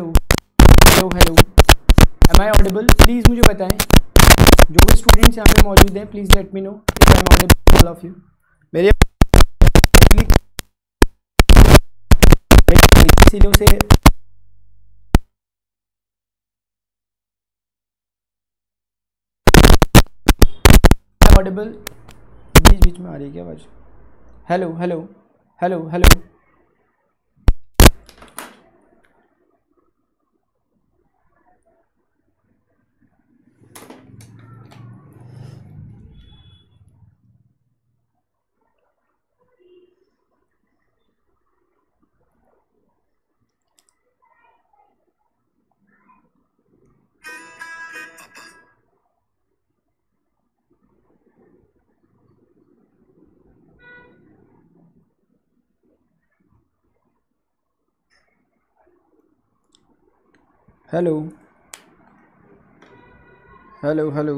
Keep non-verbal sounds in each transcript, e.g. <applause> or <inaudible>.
Hello hello am I audible please मुझे बताएं जो भी स्टूडेंट्स यहाँ पे मौजूद हैं please let me know if I am audible of you मेरे सीढ़ियों से ऑडिबल बीच बीच में आ रही है क्या आवाज़ hello hello hello hello hello hello hello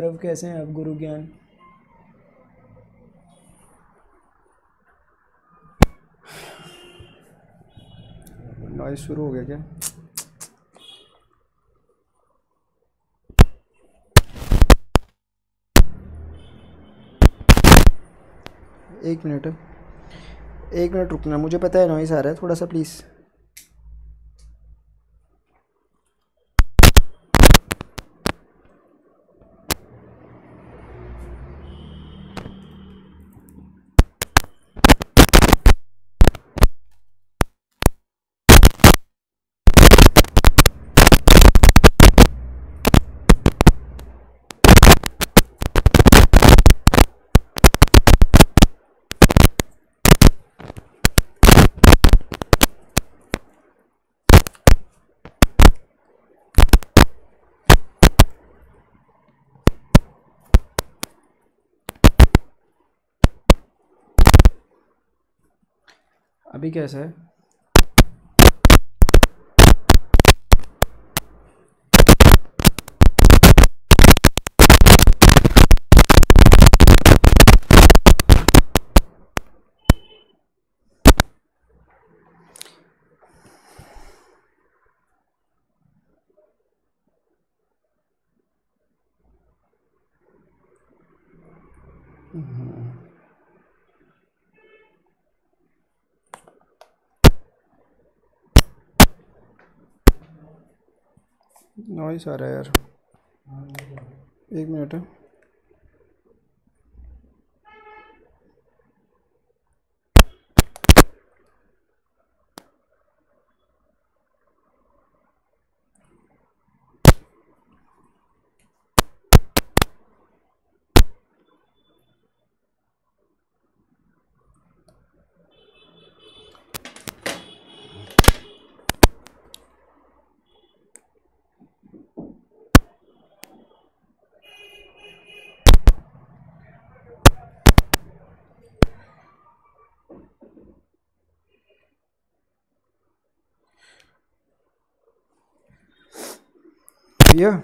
Gaurav कैसे हैं आप गुरु ज्ञान नॉइस शुरू हो गया क्या एक मिनट एक मिनट रुकना मुझे पता है नॉइस आ रहा है थोड़ा सा प्लीज़ अभी कैसा है ही सारा यार एक मिनट है here.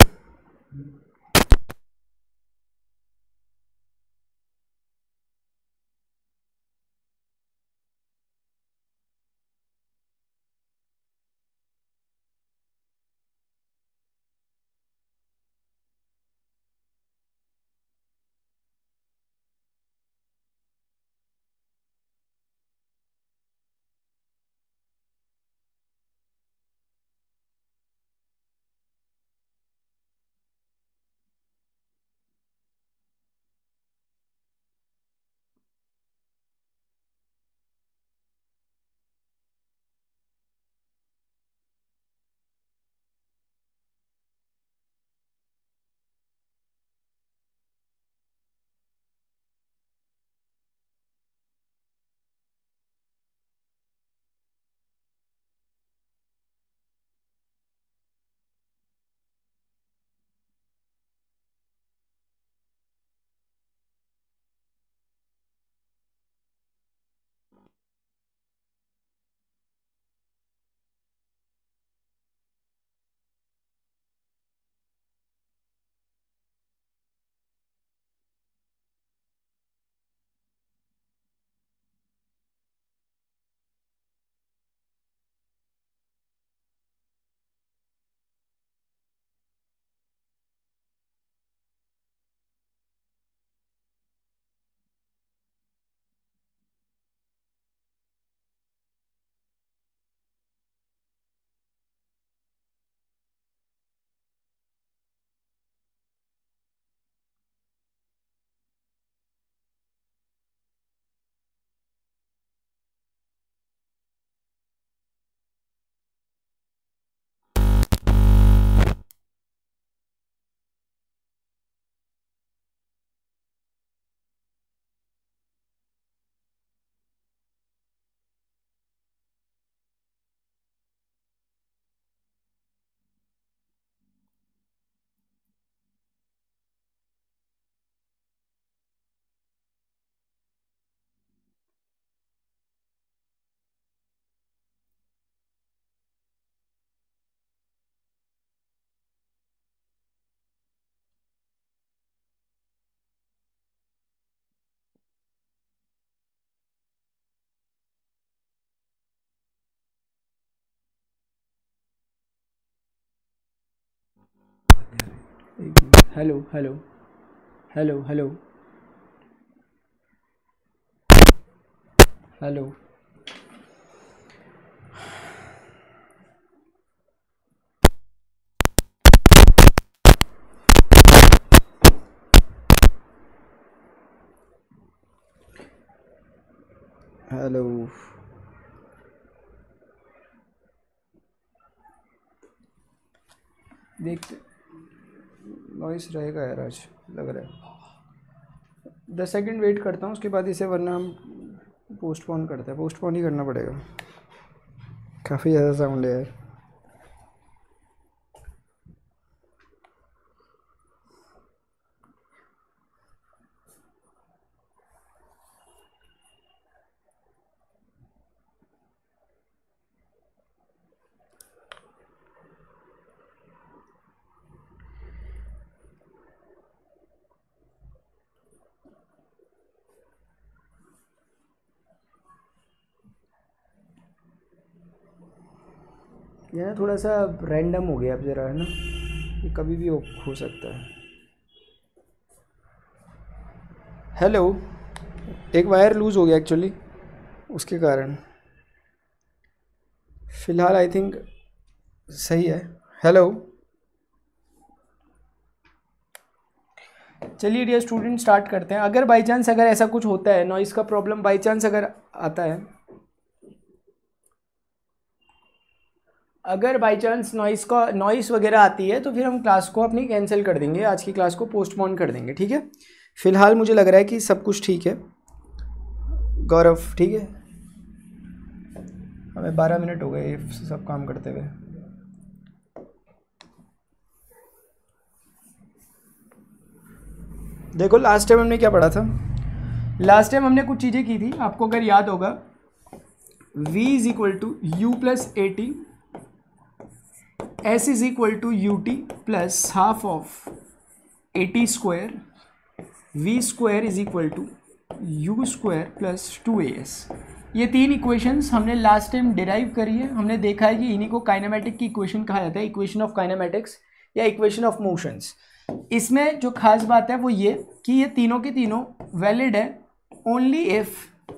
hello hello hello hello hello hello देखते नॉइस रहेगा यार आज लग रहा है दस सेकेंड वेट करता हूँ उसके बाद इसे वरना हम पोस्टपोन करते हैं पोस्टपोन ही करना पड़ेगा काफ़ी ज़्यादा साउंड है यार ना थोड़ा सा रैंडम हो गया अब ज़रा है ना ये कभी भी हो सकता है हेलो एक वायर लूज़ हो गया एक्चुअली उसके कारण फ़िलहाल आई थिंक सही है हेलो चलिए डियर स्टूडेंट स्टार्ट करते हैं अगर बाई चांस अगर ऐसा कुछ होता है नॉइज़ का प्रॉब्लम बाई चांस अगर आता है अगर बाई चांस नॉइस का नॉइस वगैरह आती है तो फिर हम क्लास को अपनी कैंसिल कर देंगे आज की क्लास को पोस्टपोन कर देंगे ठीक है फिलहाल मुझे लग रहा है कि सब कुछ ठीक है गौरव ठीक है हमें बारह मिनट हो गए सब काम करते हुए देखो लास्ट टाइम हमने क्या पढ़ा था लास्ट टाइम हमने कुछ चीज़ें की थी आपको अगर याद होगा v is equal to you plus A t s is equal to ut plus half of 80 square v square is equal to u square plus 2as ये तीन इक्वेशंस हमने लास्ट टाइम डिराइव करी है हमने देखा है कि इन्हीं को काइनामेटिक की इक्वेशन कहा जाता है इक्वेशन ऑफ काइनामेटिक्स या इक्वेशन ऑफ मोशंस इसमें जो खास बात है वो ये कि ये तीनों के तीनों वैलिड है only if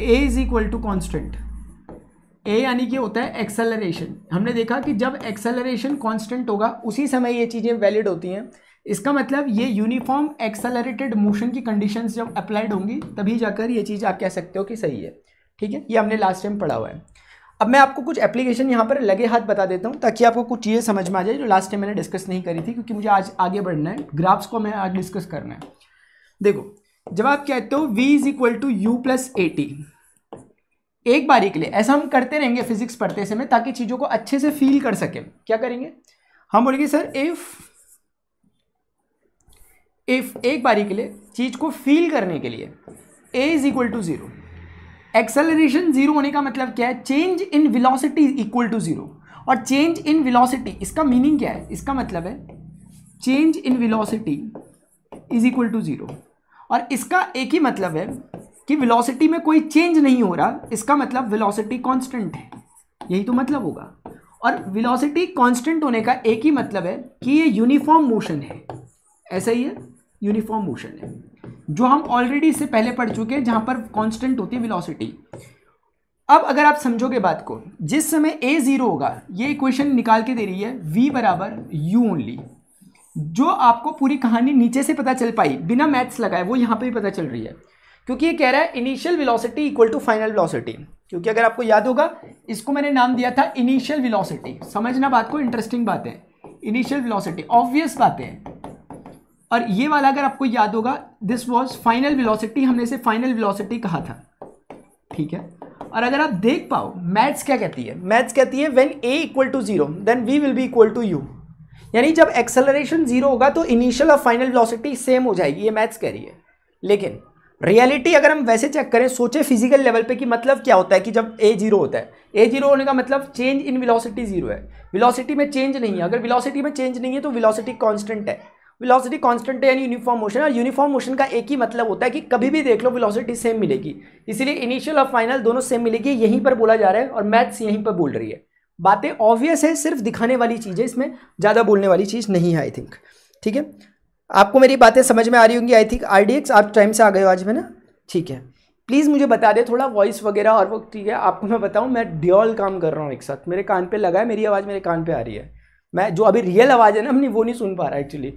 a is equal to constant a यानी कि होता है एक्सेलरेशन हमने देखा कि जब एक्सेलरेशन कांस्टेंट होगा उसी समय ये चीज़ें वैलिड होती हैं इसका मतलब ये यूनिफॉर्म एक्सेलरेटेड मोशन की कंडीशंस जब अप्लाइड होंगी तभी जाकर ये चीज़ आप कह सकते हो कि सही है ठीक है ये हमने लास्ट टाइम पढ़ा हुआ है अब मैं आपको कुछ एप्लीकेशन यहाँ पर लगे हाथ बता देता हूँ ताकि आपको कुछ चीज़ें समझ में आ जाए जो लास्ट टाइम मैंने डिस्कस नहीं करी थी क्योंकि मुझे आज आगे बढ़ना है ग्राफ्स को मैं आज डिस्कस करना है देखो जब आप कहते हो v is equal to you plus A t एक बारी के लिए ऐसा हम करते रहेंगे फिजिक्स पढ़ते समय ताकि चीज़ों को अच्छे से फील कर सकें क्या करेंगे हम बोलेंगे सर इफ़ इफ़ एक बारी के लिए चीज़ को फील करने के लिए a is equal to zero acceleration zero होने का मतलब क्या है change in velocity equal to zero और चेंज इन विलोसिटी इसका मीनिंग क्या है इसका मतलब है change in velocity is equal to zero और इसका एक ही मतलब है कि वेलोसिटी में कोई चेंज नहीं हो रहा इसका मतलब वेलोसिटी कांस्टेंट है यही तो मतलब होगा और वेलोसिटी कांस्टेंट होने का एक ही मतलब है कि ये यूनिफॉर्म मोशन है ऐसा ही है यूनिफॉर्म मोशन है जो हम ऑलरेडी इससे पहले पढ़ चुके हैं जहाँ पर कांस्टेंट होती है वेलोसिटी अब अगर आप समझोगे बात को जिस समय ए ज़ीरो होगा ये इक्वेशन निकाल के दे रही है वी बराबर यू ओनली जो आपको पूरी कहानी नीचे से पता चल पाई बिना मैथ्स लगाए वो यहाँ पे भी पता चल रही है क्योंकि ये कह रहा है initial velocity equal to final velocity क्योंकि अगर आपको याद होगा इसको मैंने नाम दिया था इनिशियल वेलोसिटी समझना बात को इंटरेस्टिंग बात है इनिशियल वेलोसिटी ऑब्वियस बातें है और ये वाला अगर आपको याद होगा दिस वाज फाइनल वेलोसिटी हमने इसे फाइनल वेलोसिटी कहा था ठीक है और अगर आप देख पाओ मैथ्स क्या कहती है मैथ्स कहती है when a equal to zero then v will be equal to u यानी जब एक्सेलरेशन जीरो होगा तो इनिशियल और फाइनल वेलोसिटी सेम हो जाएगी ये मैथ्स कह रही है लेकिन रियलिटी अगर हम वैसे चेक करें सोचे फिजिकल लेवल पे कि मतलब क्या होता है कि जब ए जीरो होता है ए जीरो होने का मतलब चेंज इन विलोसिटी जीरो है विलोसिटी में चेंज नहीं है अगर विलोसिटी में चेंज नहीं है तो विलोसिटी कांस्टेंट है विलोसिटी कांस्टेंट है यानी यूनिफॉर्म मोशन और यूनिफॉर्म मोशन का एक ही मतलब होता है कि कभी भी देख लो विलोसिटी सेम मिलेगी इसीलिए इनिशियल और फाइनल दोनों सेम मिलेगी यहीं पर बोला जा रहा है और मैथ्स यहीं पर बोल रही है बातें ऑब्वियस है सिर्फ दिखाने वाली चीज़ है इसमें ज़्यादा बोलने वाली चीज़ नहीं है आई थिंक ठीक है आपको मेरी बातें समझ में आ रही होंगी आई थिंक आर आप टाइम से आ गए हो आज में ना ठीक है प्लीज़ मुझे बता दे थोड़ा वॉइस वगैरह और वो ठीक है आपको मैं बताऊँ मैं ड्योल काम कर रहा हूँ एक साथ मेरे कान पे लगा है मेरी आवाज़ मेरे कान पे आ रही है मैं जो अभी रियल आवाज़ है ना अपनी वो नहीं सुन पा रहा एक्चुअली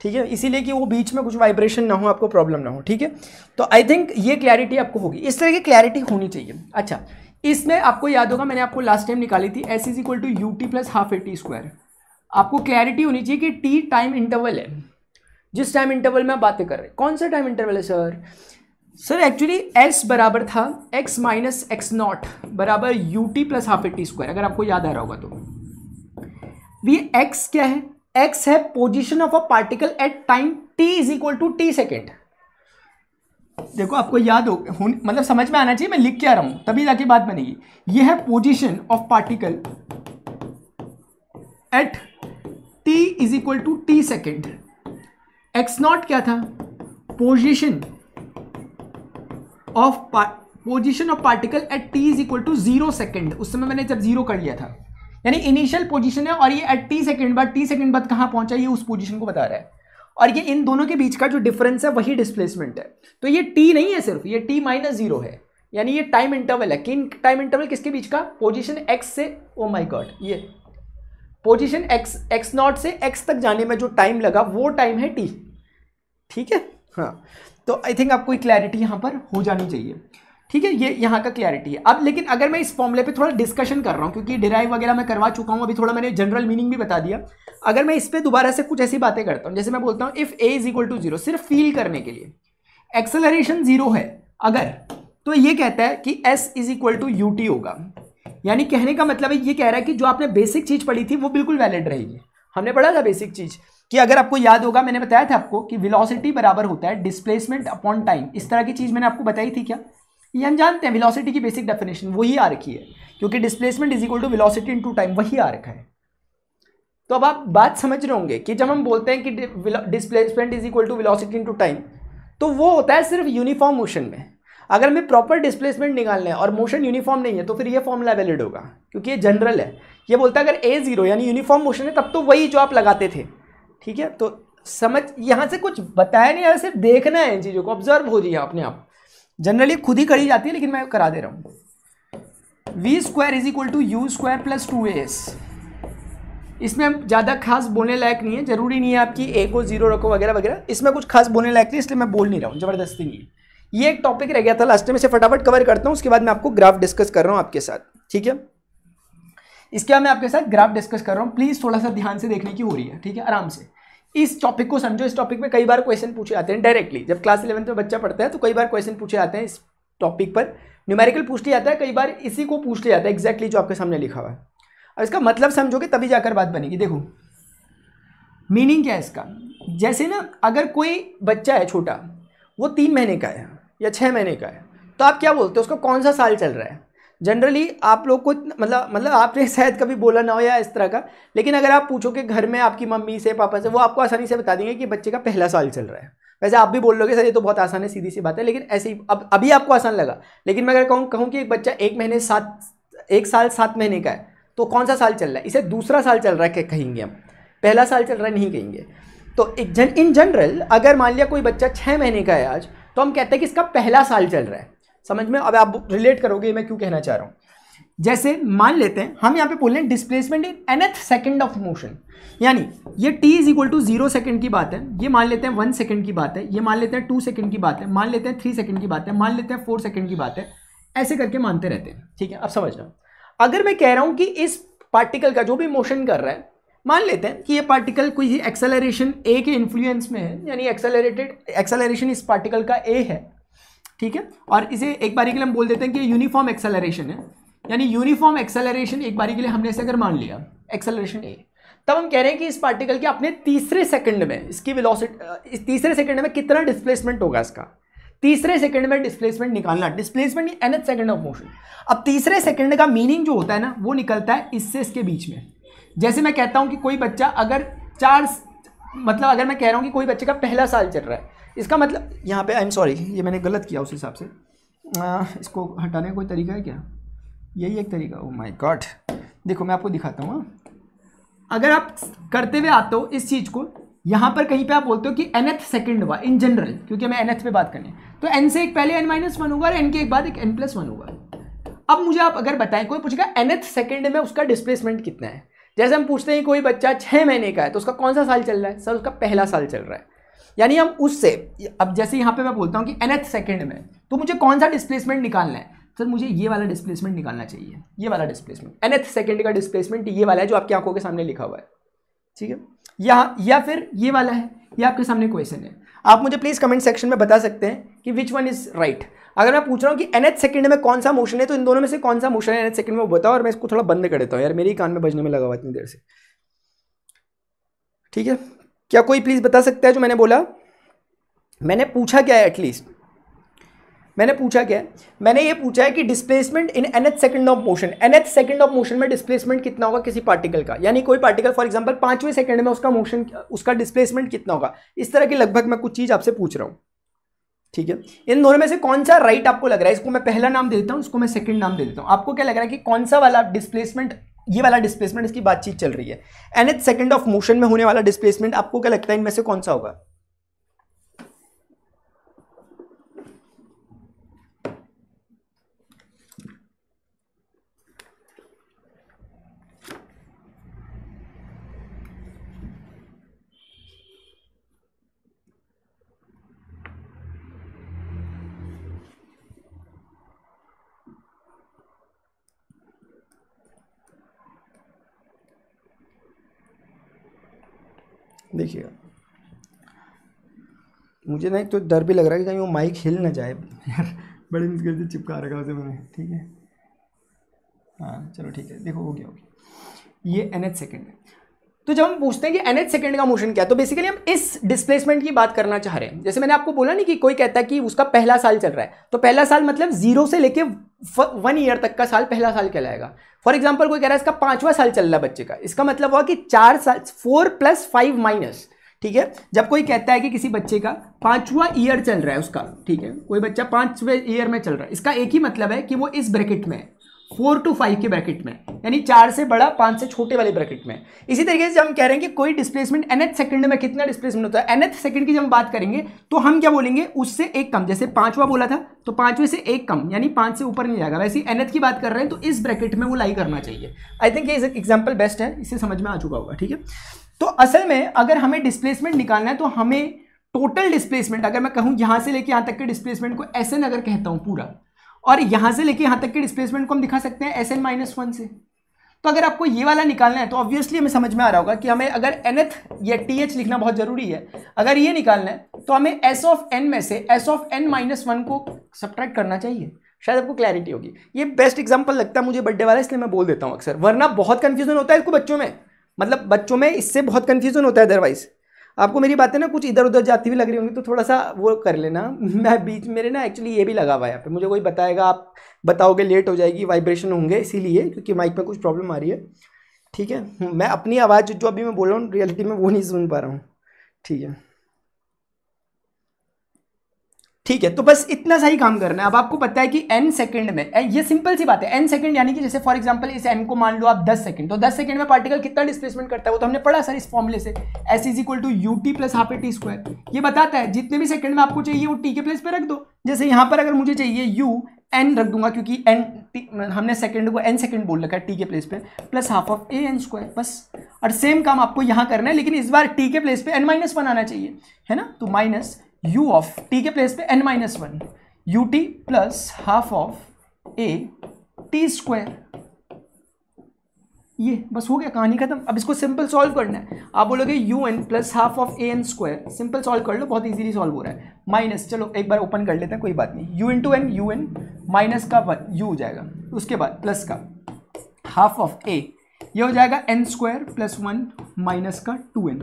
ठीक है इसीलिए कि वो बीच में कुछ वाइब्रेशन ना हो आपको प्रॉब्लम ना हो ठीक है तो आई थिंक ये क्लैरिटी आपको होगी इस तरह की क्लैरिटी होनी चाहिए अच्छा इसमें आपको याद होगा मैंने आपको लास्ट टाइम निकाली थी s is equal to U T plus half A T square आपको क्लैरिटी होनी चाहिए कि टी टाइम इंटरवल है जिस टाइम इंटरवल में आप बातें कर रहे हैं कौन सा टाइम इंटरवल है सर सर एक्चुअली एस बराबर था एक्स माइनस एक्स नॉट बराबर u T plus half A T square अगर आपको याद आ रहा होगा तो ये एक्स क्या है एक्स है position of a particle at time t is equal to t second देखो आपको याद हो मतलब समझ में आना चाहिए मैं लिख के आ रहा हूं तभी जाके बात बनेगी ये है position of particle at t is equal to t second x naught क्या था position of position of particle at t is equal to zero second उस समय मैंने जब जीरो कर लिया था यानी इनिशियल पोजिशन है और ये एट टी सेकेंड बाद टी सेकेंड बाद कहाँ पहुंचा ये उस पोजिशन को बता रहा है और ये इन दोनों के बीच का जो डिफरेंस है वही डिस्प्लेसमेंट है तो ये टी नहीं है सिर्फ ये टी माइनस जीरो है यानी ये टाइम इंटरवल है किन टाइम इंटरवल किसके बीच का पोजिशन एक्स से ओ माय गॉड ये पोजिशन एक्स एक्स नॉट से एक्स तक जाने में जो टाइम लगा वो टाइम है टी ठीक है हाँ तो आई थिंक आपको क्लैरिटी यहाँ पर हो जानी चाहिए ठीक है ये यहाँ का क्लैरिटी है अब लेकिन अगर मैं इस फॉर्मूले पे थोड़ा डिस्कशन कर रहा हूँ क्योंकि डिराइव वगैरह मैं करवा चुका हूँ अभी थोड़ा मैंने जनरल मीनिंग भी बता दिया अगर मैं इस पर दोबारा से कुछ ऐसी बातें करता हूँ जैसे मैं बोलता हूँ if a is equal to zero सिर्फ फील करने के लिए एक्सेलरेशन जीरो है अगर तो ये कहता है कि s is equal to you t होगा यानी कहने का मतलब है ये कह रहा है कि जो आपने बेसिक चीज़ पढ़ी थी वो बिल्कुल वैलिड रहेगी हमने पढ़ा था बेसिक चीज़ कि अगर आपको याद होगा मैंने बताया था आपको कि विलोसिटी बराबर होता है डिस्प्लेसमेंट अपॉन टाइम इस तरह की चीज़ मैंने आपको बताई थी क्या ये हम जानते हैं विलॉसिटी की बेसिक डेफिनेशन वही आ रखी है क्योंकि displacement is equal to into time वही आ रखा है तो अब आप बात समझ रहे होंगे कि जब हम बोलते हैं कि displacement is equal to into time तो वो होता है सिर्फ यूनिफॉर्म मोशन में अगर हमें प्रॉपर डिस्प्लेसमेंट निकालना है और मोशन यूनिफॉर्म नहीं है तो फिर ये फॉर्मूला वैलिड होगा क्योंकि ये जनरल है ये बोलता है अगर ए जीरो यानी यूनिफॉर्म मोशन है तब तो वही जो आप लगाते थे ठीक है तो समझ यहाँ से कुछ बताया नहीं यार सिर्फ देखना है इन चीज़ों को ऑब्जर्व हो रही है अपने आप जनरली खुद ही करी जाती है लेकिन मैं करा दे रहा हूँ v square is equal to you square plus two a s इसमें ज़्यादा खास बोलने लायक नहीं है ज़रूरी नहीं है आपकी ए को जीरो रखो वगैरह वगैरह इसमें कुछ खास बोलने लायक नहीं इसलिए मैं बोल नहीं रहा हूँ ज़बरदस्ती नहीं है ये एक टॉपिक रह गया था लास्ट टाइम से फटाफट कवर करता हूँ उसके बाद मैं आपको ग्राफ डिस्कस कर रहा हूँ आपके साथ ठीक है इसका मैं आपके साथ ग्राफ डिस्कस कर रहा हूँ प्लीज़ थोड़ा सा ध्यान से देखने की हो रही है ठीक है आराम से इस टॉपिक को समझो इस टॉपिक में कई बार क्वेश्चन पूछे आते हैं डायरेक्टली जब क्लास इलेवंथ में बच्चा पढ़ता है तो कई बार क्वेश्चन पूछे जाते हैं इस टॉपिक पर न्यूमेरिकल पूछ लिया जाता है कई बार इसी को पूछ लिया जाता है एक्जैक्टली जो आपके सामने लिखा हुआ है अब इसका मतलब समझोगे तभी जाकर बात बनेगी देखो मीनिंग क्या है इसका जैसे ना अगर कोई बच्चा है छोटा वो तीन महीने का है या छः महीने का है तो आप क्या बोलते हो उसका कौन सा साल चल रहा है जनरली आप लोग को मतलब मतलब आपने <laughs> शायद कभी बोला ना हो या इस तरह का लेकिन अगर आप पूछो कि घर में आपकी मम्मी से पापा से वो आपको आसानी से बता देंगे कि बच्चे का पहला साल चल रहा है वैसे आप भी बोल लोगे सर ये तो बहुत आसान है सीधी सी बात है लेकिन ऐसे ही अब अभी आपको आसान लगा लेकिन मैं अगर कहूँ कहूँ कि एक बच्चा एक महीने सात एक साल सात महीने का है तो कौन सा साल चल रहा है इसे दूसरा साल चल रहा है कहेंगे हम पहला साल चल रहा है नहीं कहेंगे तो इन जनरल अगर मान लिया कोई बच्चा छः महीने का है आज तो हम कहते हैं कि इसका पहला साल चल रहा है समझ में अब आप रिलेट करोगे मैं क्यों कहना चाह रहा हूँ जैसे मान लेते हैं हम यहाँ पे बोल रहे हैं displacement in nth second of motion यानी ये t is equal to zero second की बात है ये मान लेते हैं वन सेकंड की बात है ये मान लेते हैं टू सेकंड की बात है मान लेते हैं थ्री सेकंड की बात है मान लेते हैं फोर सेकंड की बात है ऐसे करके मानते रहते हैं ठीक है अब समझना अगर मैं कह रहा हूँ कि इस पार्टिकल का जो भी मोशन कर रहा है मान लेते हैं कि ये पार्टिकल कोई एक्सेलरेशन ए के इन्फ्लुएंस में है यानी एक्सेलरेटेड एक्सेलरेशन इस पार्टिकल का ए है ठीक है और इसे एक बारी के लिए हम बोल देते हैं कि यूनिफॉर्म एक्सेलरेशन है यानी यूनिफॉर्म एक्सेलरेशन एक बारी के लिए हमने इसे अगर मान लिया एक्सेलरेशन ए तब हम कह रहे हैं कि इस पार्टिकल के अपने तीसरे सेकंड में इसकी वेलोसिटी इस तीसरे सेकंड में कितना डिस्प्लेसमेंट होगा इसका तीसरे सेकंड में डिस्प्लेसमेंट निकालना displacement nth second of motion अब तीसरे सेकंड का मीनिंग जो होता है ना वो निकलता है इससे इसके बीच में जैसे मैं कहता हूँ कि कोई बच्चा अगर चार मतलब अगर मैं कह रहा हूँ कि कोई बच्चे का पहला साल चल रहा है इसका मतलब यहाँ पे आई एम सॉरी ये मैंने गलत किया उस हिसाब से आ, इसको हटाने का कोई तरीका है क्या यही एक तरीका ओ माई गॉड देखो मैं आपको दिखाता हूँ हाँ। अगर आप करते हुए आते हो इस चीज़ को यहाँ पर कहीं पे आप बोलते हो कि एन एथ सेकेंड हुआ इन जनरल क्योंकि हमें एथ पे बात करनी है तो एन से एक पहले एन माइनस वन होगा और एन के एक बाद एक एन प्लस वन होगा अब मुझे आप अगर बताएं कोई पूछेगा एन एथ सेकेंड में उसका डिस्प्लेसमेंट कितना है जैसे हम पूछते हैं कोई बच्चा छः महीने का है तो उसका कौन सा साल चल रहा है सर उसका पहला साल चल रहा है यानी हम उससे अब जैसे यहाँ पे मैं बोलता हूँ कि एन एथ सेकेंड में तो मुझे कौन सा डिस्प्लेसमेंट निकालना है सर मुझे ये वाला डिस्प्लेसमेंट निकालना चाहिए ये वाला डिस्प्लेसमेंट एन एथ सेकेंड का डिस्प्लेसमेंट ये वाला है जो आपकी आंखों के सामने लिखा हुआ है ठीक है या या फिर ये वाला है ये आपके सामने क्वेश्चन है आप मुझे प्लीज़ कमेंट सेक्शन में बता सकते हैं कि विच वन इज़ राइट अगर मैं पूछ रहा हूँ कि एन सेकंड में कौन सा मोशन है तो इन दोनों में से कौन सा मोशन है एन एथ सेकंड में वो बताओ और मैं इसको थोड़ा बंद कर देता हूँ यार मेरे ही कान में बजने में लगा हुआ इतनी देर से ठीक है क्या कोई प्लीज़ बता सकता है जो मैंने बोला मैंने पूछा क्या है एटलीस्ट मैंने पूछा क्या है मैंने ये पूछा है कि displacement in nth second of motion nth second of motion में डिस्प्लेसमेंट कितना होगा किसी पार्टिकल का यानी कोई पार्टिकल फॉर एग्जांपल पांचवें सेकंड में उसका मोशन उसका डिस्प्लेसमेंट कितना होगा इस तरह की लगभग मैं कुछ चीज़ आपसे पूछ रहा हूँ ठीक है इन दोनों में से कौन सा राइट आपको लग रहा है इसको मैं पहला नाम देता हूँ इसको मैं सेकंड नाम दे देता हूँ आपको क्या लग रहा है कि कौन सा वाला डिस्प्लेसमेंट ये वाला डिस्प्लेसमेंट इसकी बातचीत चल रही है nth second of motion में होने वाला डिस्प्लेसमेंट आपको क्या लगता है इनमें से कौन सा होगा देखिएगा मुझे ना एक तो डर भी लग रहा है कि कहीं वो माइक हिल ना जाए यार बड़ी मुश्किल से चिपका रखा उसे मैंने ठीक है हाँ चलो ठीक है देखो हो गया हो गया ये एन एच सेकेंड है तो जब हम पूछते हैं कि एन एच सेकेंड का मोशन क्या है तो बेसिकली हम इस डिस्प्लेसमेंट की बात करना चाह रहे हैं जैसे मैंने आपको बोला नहीं कि कोई कहता है कि उसका पहला साल चल रहा है तो पहला साल मतलब जीरो से लेके वन ईयर तक का साल पहला साल कहलाएगा फॉर एग्जाम्पल कोई कह रहा है इसका पांचवा साल चल रहा है बच्चे का इसका मतलब हुआ कि चार साल फोर प्लस फाइव माइनस ठीक है जब कोई कहता है कि किसी बच्चे का पांचवा ईयर चल रहा है उसका ठीक है कोई बच्चा पांचवें ईयर में चल रहा है इसका एक ही मतलब है कि वो इस ब्रैकेट में है फोर टू फाइव के ब्रैकेट में यानी चार से बड़ा पांच से छोटे वाले ब्रैकेट में इसी तरीके से हम कह रहे हैं कि कोई डिस्प्लेसमेंट एनएथ सेकंड में कितना डिस्प्लेसमेंट होता है एनएथ सेकंड की जब हम बात करेंगे तो हम क्या बोलेंगे उससे एक कम जैसे पांचवा बोला था तो पांचवे से एक कम यानी पांच से ऊपर नहीं जाएगा वैसे एनएथ की बात कर रहे हैं तो इस ब्रैकेट में वो लाई करना चाहिए आई थिंक ये एग्जाम्पल बेस्ट है इसे समझ में आ चुका होगा ठीक है तो असल में अगर हमें डिस्प्लेसमेंट निकालना है तो हमें टोटल डिस्प्लेसमेंट अगर मैं कहूँ यहाँ से लेकर यहाँ तक के डिस्प्लेसमेंट को एस अगर कहता हूँ पूरा और यहाँ से लेके यहाँ तक के डिस्प्लेसमेंट को हम दिखा सकते हैं एस एन माइनस वन से तो अगर आपको ये वाला निकालना है तो ऑब्वियसली हमें समझ में आ रहा होगा कि हमें अगर एन एथ या टी एच लिखना बहुत जरूरी है अगर ये निकालना है तो हमें एस ऑफ एन में से s of n minus one को सब्ट्रैक्ट करना चाहिए शायद आपको क्लैरिटी होगी ये बेस्ट एग्जाम्पल लगता है मुझे बर्थडे वाला इसलिए मैं बोल देता हूँ अक्सर वरना बहुत कन्फ्यूजन होता है इसको बच्चों में मतलब बच्चों में इससे बहुत कन्फ्यूजन होता है अदरवाइज़ आपको मेरी बातें ना कुछ इधर उधर जाती भी लग रही होंगी तो थोड़ा सा वो कर लेना हम्म। मैं बीच मेरे ना एक्चुअली ये भी लगा हुआ है यहाँ पर मुझे कोई बताएगा आप बताओगे लेट हो जाएगी वाइब्रेशन होंगे इसीलिए क्योंकि माइक में कुछ प्रॉब्लम आ रही है ठीक है मैं अपनी आवाज़ जो अभी मैं बोल रहा हूँ रियलिटी में वो नहीं सुन पा रहा हूँ ठीक है ठीक है तो बस इतना सा ही काम करना है अब आपको पता है कि एन सेकंड में ये सिंपल सी बात है एन सेकंड यानी कि जैसे फॉर एग्जांपल इस एन को मान लो आप 10 सेकंड तो 10 सेकंड में पार्टिकल कितना डिस्प्लेसमेंट करता है वो तो हमने पढ़ा सर इस फॉर्मुले से s is equal to U T plus half A T square ये बताता है जितने भी सेकंड में आपको चाहिए वो टी के प्लेस पर रख दो जैसे यहां पर अगर मुझे चाहिए यू एन रख दूंगा क्योंकि एन हमने सेकंड को एन सेकंड बोल रखा है टी के प्लेस पे plus half of a n square बस और सेम काम आपको यहां करना है लेकिन इस बार टी के प्लेस पे एन माइनस वन आना चाहिए है ना तो माइनस u ऑफ t के प्लेस पे n minus one u T plus half of a T square ये बस हो गया कहानी खत्म अब इसको सिंपल सॉल्व करना है आप बोलोगे u n plus half of a n square simple solve कर लो बहुत इजीली सॉल्व हो रहा है माइनस चलो एक बार ओपन कर लेते हैं कोई बात नहीं u two n u n minus का वन यू हो जाएगा उसके बाद प्लस का हाफ ऑफ ए ये हो जाएगा n square plus one minus का टू एन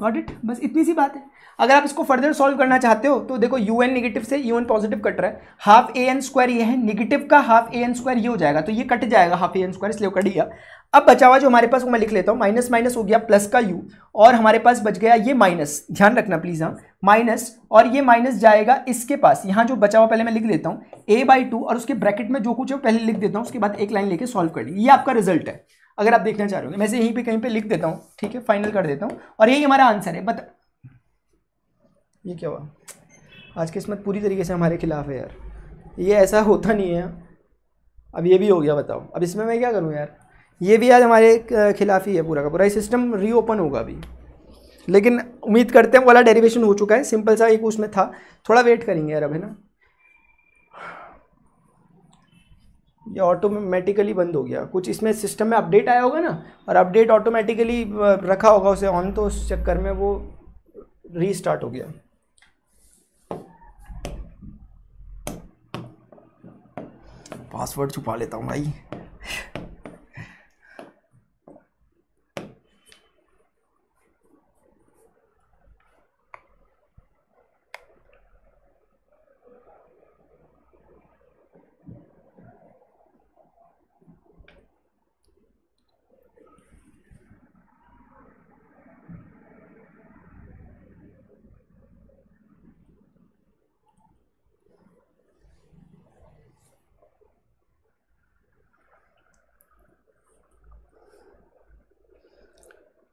गॉट इट बस इतनी सी बात है अगर आप इसको फर्दर सॉल्व करना चाहते हो तो देखो यू एन निगेटिव से यू एन पॉजिटिव कट रहा है हाफ ए एन स्क्वायर ये है निगेटिव का हाफ ए एन स्क्वायर ये हो जाएगा तो ये कट जाएगा हाफ ए एन स्क्वायर इसलिए कट गया अब बचा हुआ जो हमारे पास वो मैं लिख लेता हूँ माइनस माइनस हो गया प्लस का यू और हमारे पास बच गया ये माइनस ध्यान रखना प्लीज़ हाँ माइनस और ये माइनस जाएगा इसके पास यहाँ जो बचा हुआ पहले मैं लिख लेता हूँ ए बाई टू और उसके ब्रैकेट में जो कुछ है पहले लिख देता हूँ उसके बाद एक लाइन लेके सॉल्व कर ली ये आपका रिजल्ट है अगर आप देखना चाह रहे हो मैं यहीं पे कहीं पे लिख देता हूँ ठीक है फाइनल कर देता हूँ और यही हमारा आंसर है बट ये क्या हुआ आज किस्मत पूरी तरीके से हमारे खिलाफ है यार ये ऐसा होता नहीं है अब ये भी हो गया बताओ अब इसमें मैं क्या करूँ यार ये भी आज हमारे खिलाफ ही है पूरा का पूरा सिस्टम रीओपन होगा अभी लेकिन उम्मीद करते हैं वाला डेरिवेशन हो चुका है सिंपल सा एक उसमें था थोड़ा वेट करेंगे यार अब है ना ये ऑटोमेटिकली बंद हो गया कुछ इसमें सिस्टम में अपडेट आया होगा ना और अपडेट ऑटोमेटिकली रखा होगा उसे ऑन तो उस चक्कर में वो रीस्टार्ट हो गया पासवर्ड छुपा लेता हूँ भाई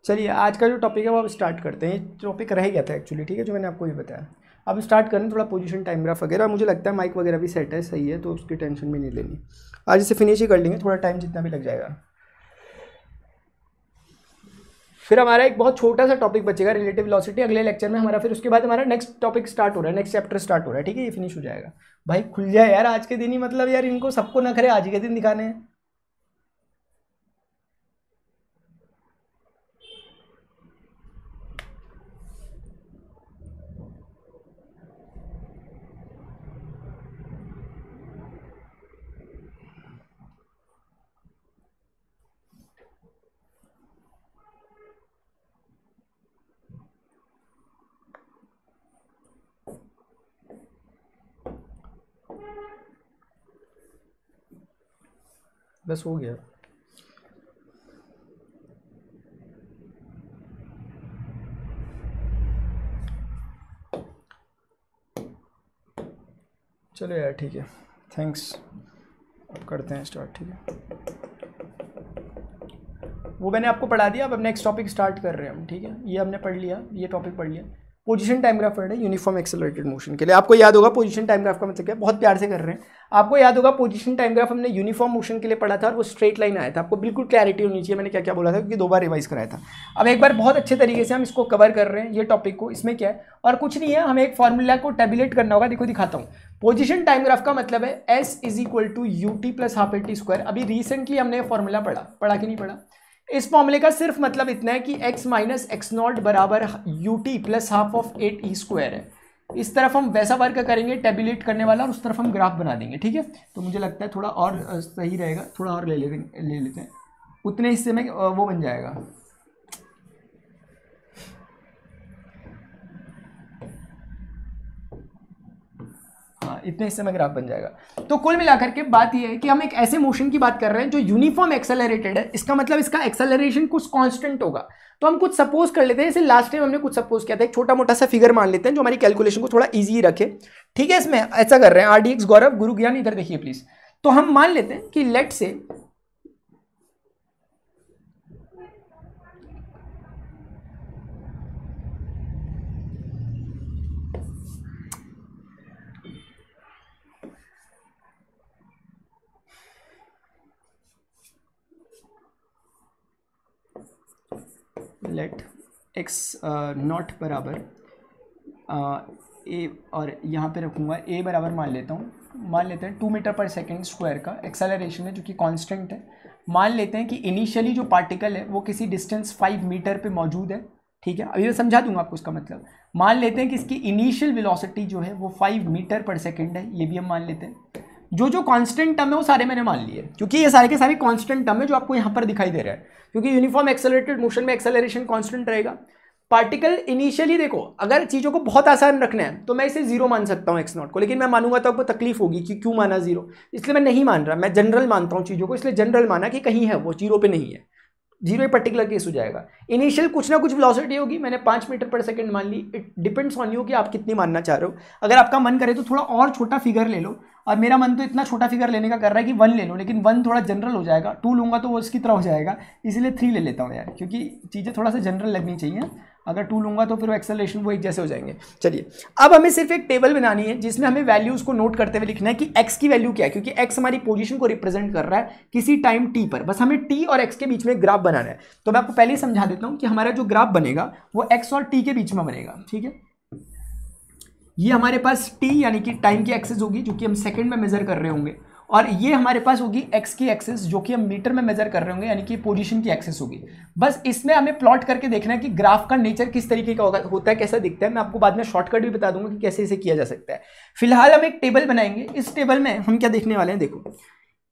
चलिए आज का जो टॉपिक है वो आप स्टार्ट करते हैं टॉपिक रह गया था एक्चुअली ठीक है जो मैंने आपको ये बताया अब स्टार्ट करें थोड़ा पोजीशन टाइम ग्राफ वगैरह मुझे लगता है माइक वगैरह भी सेट है सही है तो उसकी टेंशन भी नहीं लेनी आज इसे फिनिश ही कर लेंगे थोड़ा टाइम जितना भी लग जाएगा फिर हमारा एक बहुत छोटा सा टॉपिक बचेगा रिलेटिव वेलोसिटी अगले लेक्चर में हमारा फिर उसके बाद हमारा नेक्स्ट टॉपिक स्टार्ट हो रहा है नेक्स्ट चैप्टर स्टार्ट हो रहा है ठीक है ये फिनिश हो जाएगा भाई खुल जाए यार आज के दिन ही मतलब यार इनको सबको करे आज के दिन दिखाने हैं बस हो गया चलो यार ठीक है थैंक्स अब करते हैं स्टार्ट ठीक है वो मैंने आपको पढ़ा दिया अब अब नेक्स्ट टॉपिक स्टार्ट कर रहे हैं हम ठीक है ये हमने पढ़ लिया ये टॉपिक पढ़ लिया पोजिशन टाइमग्राफ ग्राफ है यूनिफॉर्म एक्सेलरेटेड मोशन के लिए आपको याद होगा पोजिशन टाइमग्राफ का मतलब क्या बहुत प्यार से कर रहे हैं आपको याद होगा पोजीशन टाइमग्राफ हमने यूनिफॉर्म मोशन के लिए पढ़ा था और वो स्ट्रेट लाइन आया था आपको बिल्कुल क्लैरिटी होनी चाहिए मैंने क्या क्या बोला था क्योंकि दो बार रिवाइज कराया था अब एक बार बहुत अच्छे तरीके से हम इसको कवर कर रहे हैं ये टॉपिक को इसमें क्या है और कुछ नहीं है हमें एक फॉर्मूला को टेबुलेट करना होगा देखो दिखाता हूँ पोजिशन टाइमग्राफ का मतलब है s is equal to U T plus half A T square अभी रिसेंटली हमने फॉर्मूला पढ़ा पढ़ा कि नहीं पढ़ा इस फॉर्मूले का सिर्फ मतलब इतना है कि x माइनस एक्स नॉट बराबर u T plus half of a t square है इस तरफ हम वैसा वर्क करेंगे टेबुलेट करने वाला और उस तरफ हम ग्राफ बना देंगे ठीक है तो मुझे लगता है थोड़ा और सही रहेगा थोड़ा और ले ले, ले लेते हैं उतने हिस्से में वो बन जाएगा इतने हिस्से में ग्राफ बन जाएगा तो कुल मिलाकर के बात यह है कि हम एक ऐसे मोशन की बात कर रहे हैं जो यूनिफॉर्म एक्सेलरेटेड है इसका मतलब इसका एक्सेलरेशन कुछ कांस्टेंट होगा तो हम कुछ सपोज कर लेते हैं जैसे लास्ट टाइम हमने कुछ सपोज किया था एक छोटा मोटा सा फिगर मान लेते हैं जो हमारी कैलकुलेशन को थोड़ा ईजी रखे ठीक है इसमें ऐसा कर रहे हैं आर गौरव गुरु ज्ञान इधर देखिए प्लीज़ तो हम मान लेते हैं कि लेट से लेट एक्स नॉट बराबर ए uh, और यहाँ पे रखूँगा ए बराबर मान लेता हूँ मान लेते हैं टू मीटर पर सेकेंड स्क्वायर का एक्सेलरेशन है जो कि कांस्टेंट है मान लेते हैं कि इनिशियली जो पार्टिकल है वो किसी डिस्टेंस फाइव मीटर पे मौजूद है ठीक है अभी मैं समझा दूंगा आपको उसका मतलब मान लेते हैं कि इसकी इनिशियल वेलोसिटी जो है वो फाइव मीटर पर सेकेंड है ये भी हम मान लेते हैं जो जो कांस्टेंट टर्म है वो सारे मैंने मान लिए क्योंकि ये सारे के सारे कांस्टेंट टर्म है जो आपको यहाँ पर दिखाई दे रहा है क्योंकि यूनिफॉर्म एक्सेलरेटेड मोशन में एक्सेलरेशन कांस्टेंट रहेगा पार्टिकल इनिशियली देखो अगर चीज़ों को बहुत आसान रखना है तो मैं इसे जीरो मान सकता हूँ एक्स नॉट को लेकिन मैं मानूंगा तो आपको तकलीफ होगी कि क्यों माना जीरो इसलिए मैं नहीं मान रहा मैं जनरल मानता हूँ चीज़ों को इसलिए जनरल माना कि कहीं है वो जीरो पे नहीं है जीरो पर्टिकुलर केस हो जाएगा इनिशियल कुछ ना कुछ वेलोसिटी होगी मैंने पाँच मीटर पर सेकंड मान ली इट डिपेंड्स ऑन यू कि आप कितनी मानना चाह रहे हो अगर आपका मन करे तो थोड़ा और छोटा फिगर ले लो और मेरा मन तो इतना छोटा फिगर लेने का कर रहा है कि वन ले लो लेकिन वन थोड़ा जनरल हो जाएगा टू लूँगा तो वो इसकी तरह हो जाएगा इसलिए थ्री ले लेता हूँ यार क्योंकि चीज़ें थोड़ा सा जनरल लगनी चाहिए अगर टू लूँगा तो फिर वो एक्सेलेशन वो एक जैसे हो जाएंगे चलिए अब हमें सिर्फ एक टेबल बनानी है जिसमें हमें वैल्यूज़ को नोट करते हुए लिखना है कि एक्स की वैल्यू क्या है क्योंकि एक्स हमारी पोजीशन को रिप्रेजेंट कर रहा है किसी टाइम टी पर बस हमें टी और एक्स के बीच में ग्राफ बनाना है तो मैं आपको पहले ही समझा देता हूँ कि हमारा जो ग्राफ बनेगा वो एक्स और टी के बीच में बनेगा ठीक है ये हमारे पास टी यानी कि टाइम की एक्सेस होगी जो कि हम सेकंड में मेजर कर रहे होंगे और ये हमारे पास होगी एक्स की एक्सेस जो कि हम मीटर में मेजर कर रहे होंगे यानी कि पोजीशन की एक्सेस होगी बस इसमें हमें प्लॉट करके देखना है कि ग्राफ का नेचर किस तरीके का होता है कैसा दिखता है मैं आपको बाद में शॉर्टकट भी बता दूंगा कि कैसे इसे किया जा सकता है फिलहाल हम एक टेबल बनाएंगे इस टेबल में हम क्या देखने वाले हैं देखो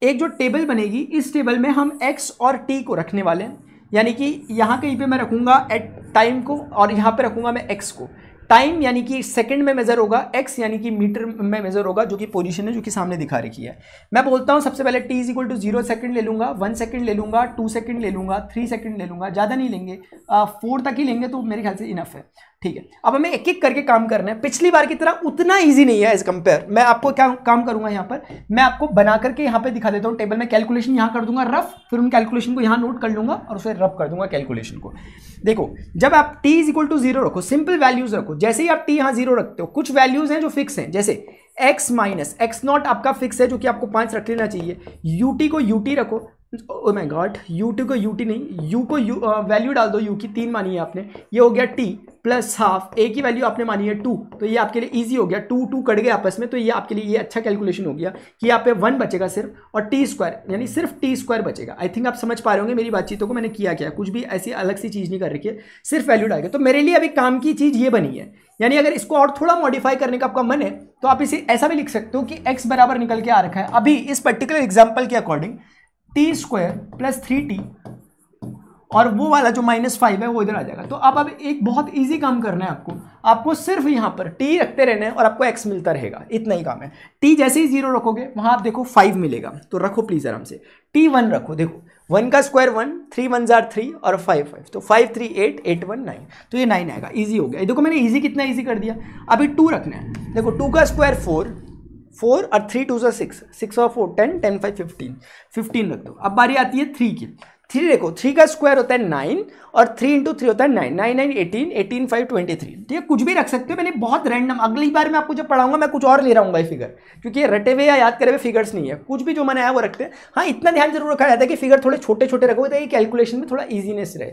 एक जो टेबल बनेगी इस टेबल में हम एक्स और टी को रखने वाले हैं यानी कि यहाँ कहीं पर मैं रखूँगा एट टाइम को और यहाँ पर रखूँगा मैं एक्स को टाइम यानी कि सेकंड में मेजर होगा एक्स यानी कि मीटर में मेजर होगा जो कि पोजीशन है जो कि सामने दिखा रखी है मैं बोलता हूँ सबसे पहले t is equal to zero second ले लूंगा वन सेकंड ले लूँगा टू सेकंड ले लूंगा थ्री सेकंड ले लूँगा ज़्यादा नहीं लेंगे फोर तक ही लेंगे तो मेरे ख्याल से इनफ है ठीक है अब हमें एक एक करके काम करना है पिछली बार की तरह उतना ईजी नहीं है एज कंपेयर मैं आपको क्या काम करूँगा यहाँ पर मैं आपको बना करके यहाँ पर दिखा देता हूँ टेबल में कैलकुलेशन यहाँ कर दूंगा रफ फिर उन कैलकुलेशन को यहाँ नोट कर लूँगा और फिर रफ कर दूंगा कैलकुलेशन को देखो जब आप t is equal to zero रखो सिंपल वैल्यूज रखो जैसे ही आप t यहाँ जीरो रखते हो कुछ वैल्यूज हैं जो फिक्स हैं जैसे x माइनस एक्स नॉट आपका फिक्स है जो कि आपको पाँच रख लेना चाहिए यू टी को यू टी रखो oh my god u t को यू टी नहीं यू को यू वैल्यू uh, डाल दो यू की तीन मानी है आपने ये हो गया टी प्लस हाफ ए की वैल्यू आपने मानी है टू तो ये आपके लिए ईजी हो गया टू टू कट गए आपस में तो ये आपके लिए ये अच्छा कैलकुलेशन हो गया कि यहाँ पे वन बचेगा सिर्फ और टी स्क्वायर यानी सिर्फ टी स्क्वायर बचेगा आई थिंक आप समझ पा रहे होंगे मेरी बातचीतों को मैंने किया क्या कुछ भी ऐसी अलग सी चीज़ नहीं कर रखी है सिर्फ वैल्यू डाल के तो मेरे लिए अभी काम की चीज़ ये बनी है यानी अगर इसको और थोड़ा मॉडिफाई करने का आपका मन है तो आप इसे ऐसा भी लिख सकते हो कि एक्स बराबर निकल के आ रखा है अभी इस पर्टिकुलर एग्जाम्पल के according t square plus three t और वो वाला जो माइनस फाइव है वो इधर आ जाएगा तो अब अब एक बहुत इजी काम करना है आपको आपको सिर्फ यहाँ पर टी रखते रहना है और आपको एक्स मिलता रहेगा इतना ही काम है टी जैसे ही जीरो रखोगे वहाँ आप देखो फाइव मिलेगा तो रखो प्लीज़ आराम से टी वन रखो देखो वन का स्क्वायर वन थ्री वन जार थ्री और फाइव फाइव तो five three eight eight one nine तो ये नाइन आएगा ईजी हो गया देखो मैंने ईजी कितना ईजी कर दिया अभी टू रखना है देखो टू का स्क्वायर फोर फोर और थ्री टू सा सिक्स सिक्स और four ten ten five fifteen fifteen रख दो अब बारी आती है थ्री की थ्री देखो थ्री का स्क्वायर होता है नाइन और थ्री इंटू थ्री होता है nine nine nine eighteen eighteen five twenty three ठीक है कुछ भी रख सकते हो मैंने बहुत रैंडम अगली बार मैं आपको जब पढ़ाऊंगा मैं कुछ और ले रहा हूँ ये फिगर क्योंकि ये रटे हुए या याद करे हुए फिगर्स नहीं है कुछ भी जो मैंने आया वो रखते हैं हाँ इतना ध्यान जरूर रखा जाता है कि फिगर थोड़े छोटे छोटे रखो तो ये कैलकुलेशन में थोड़ा ईजीनेस रहे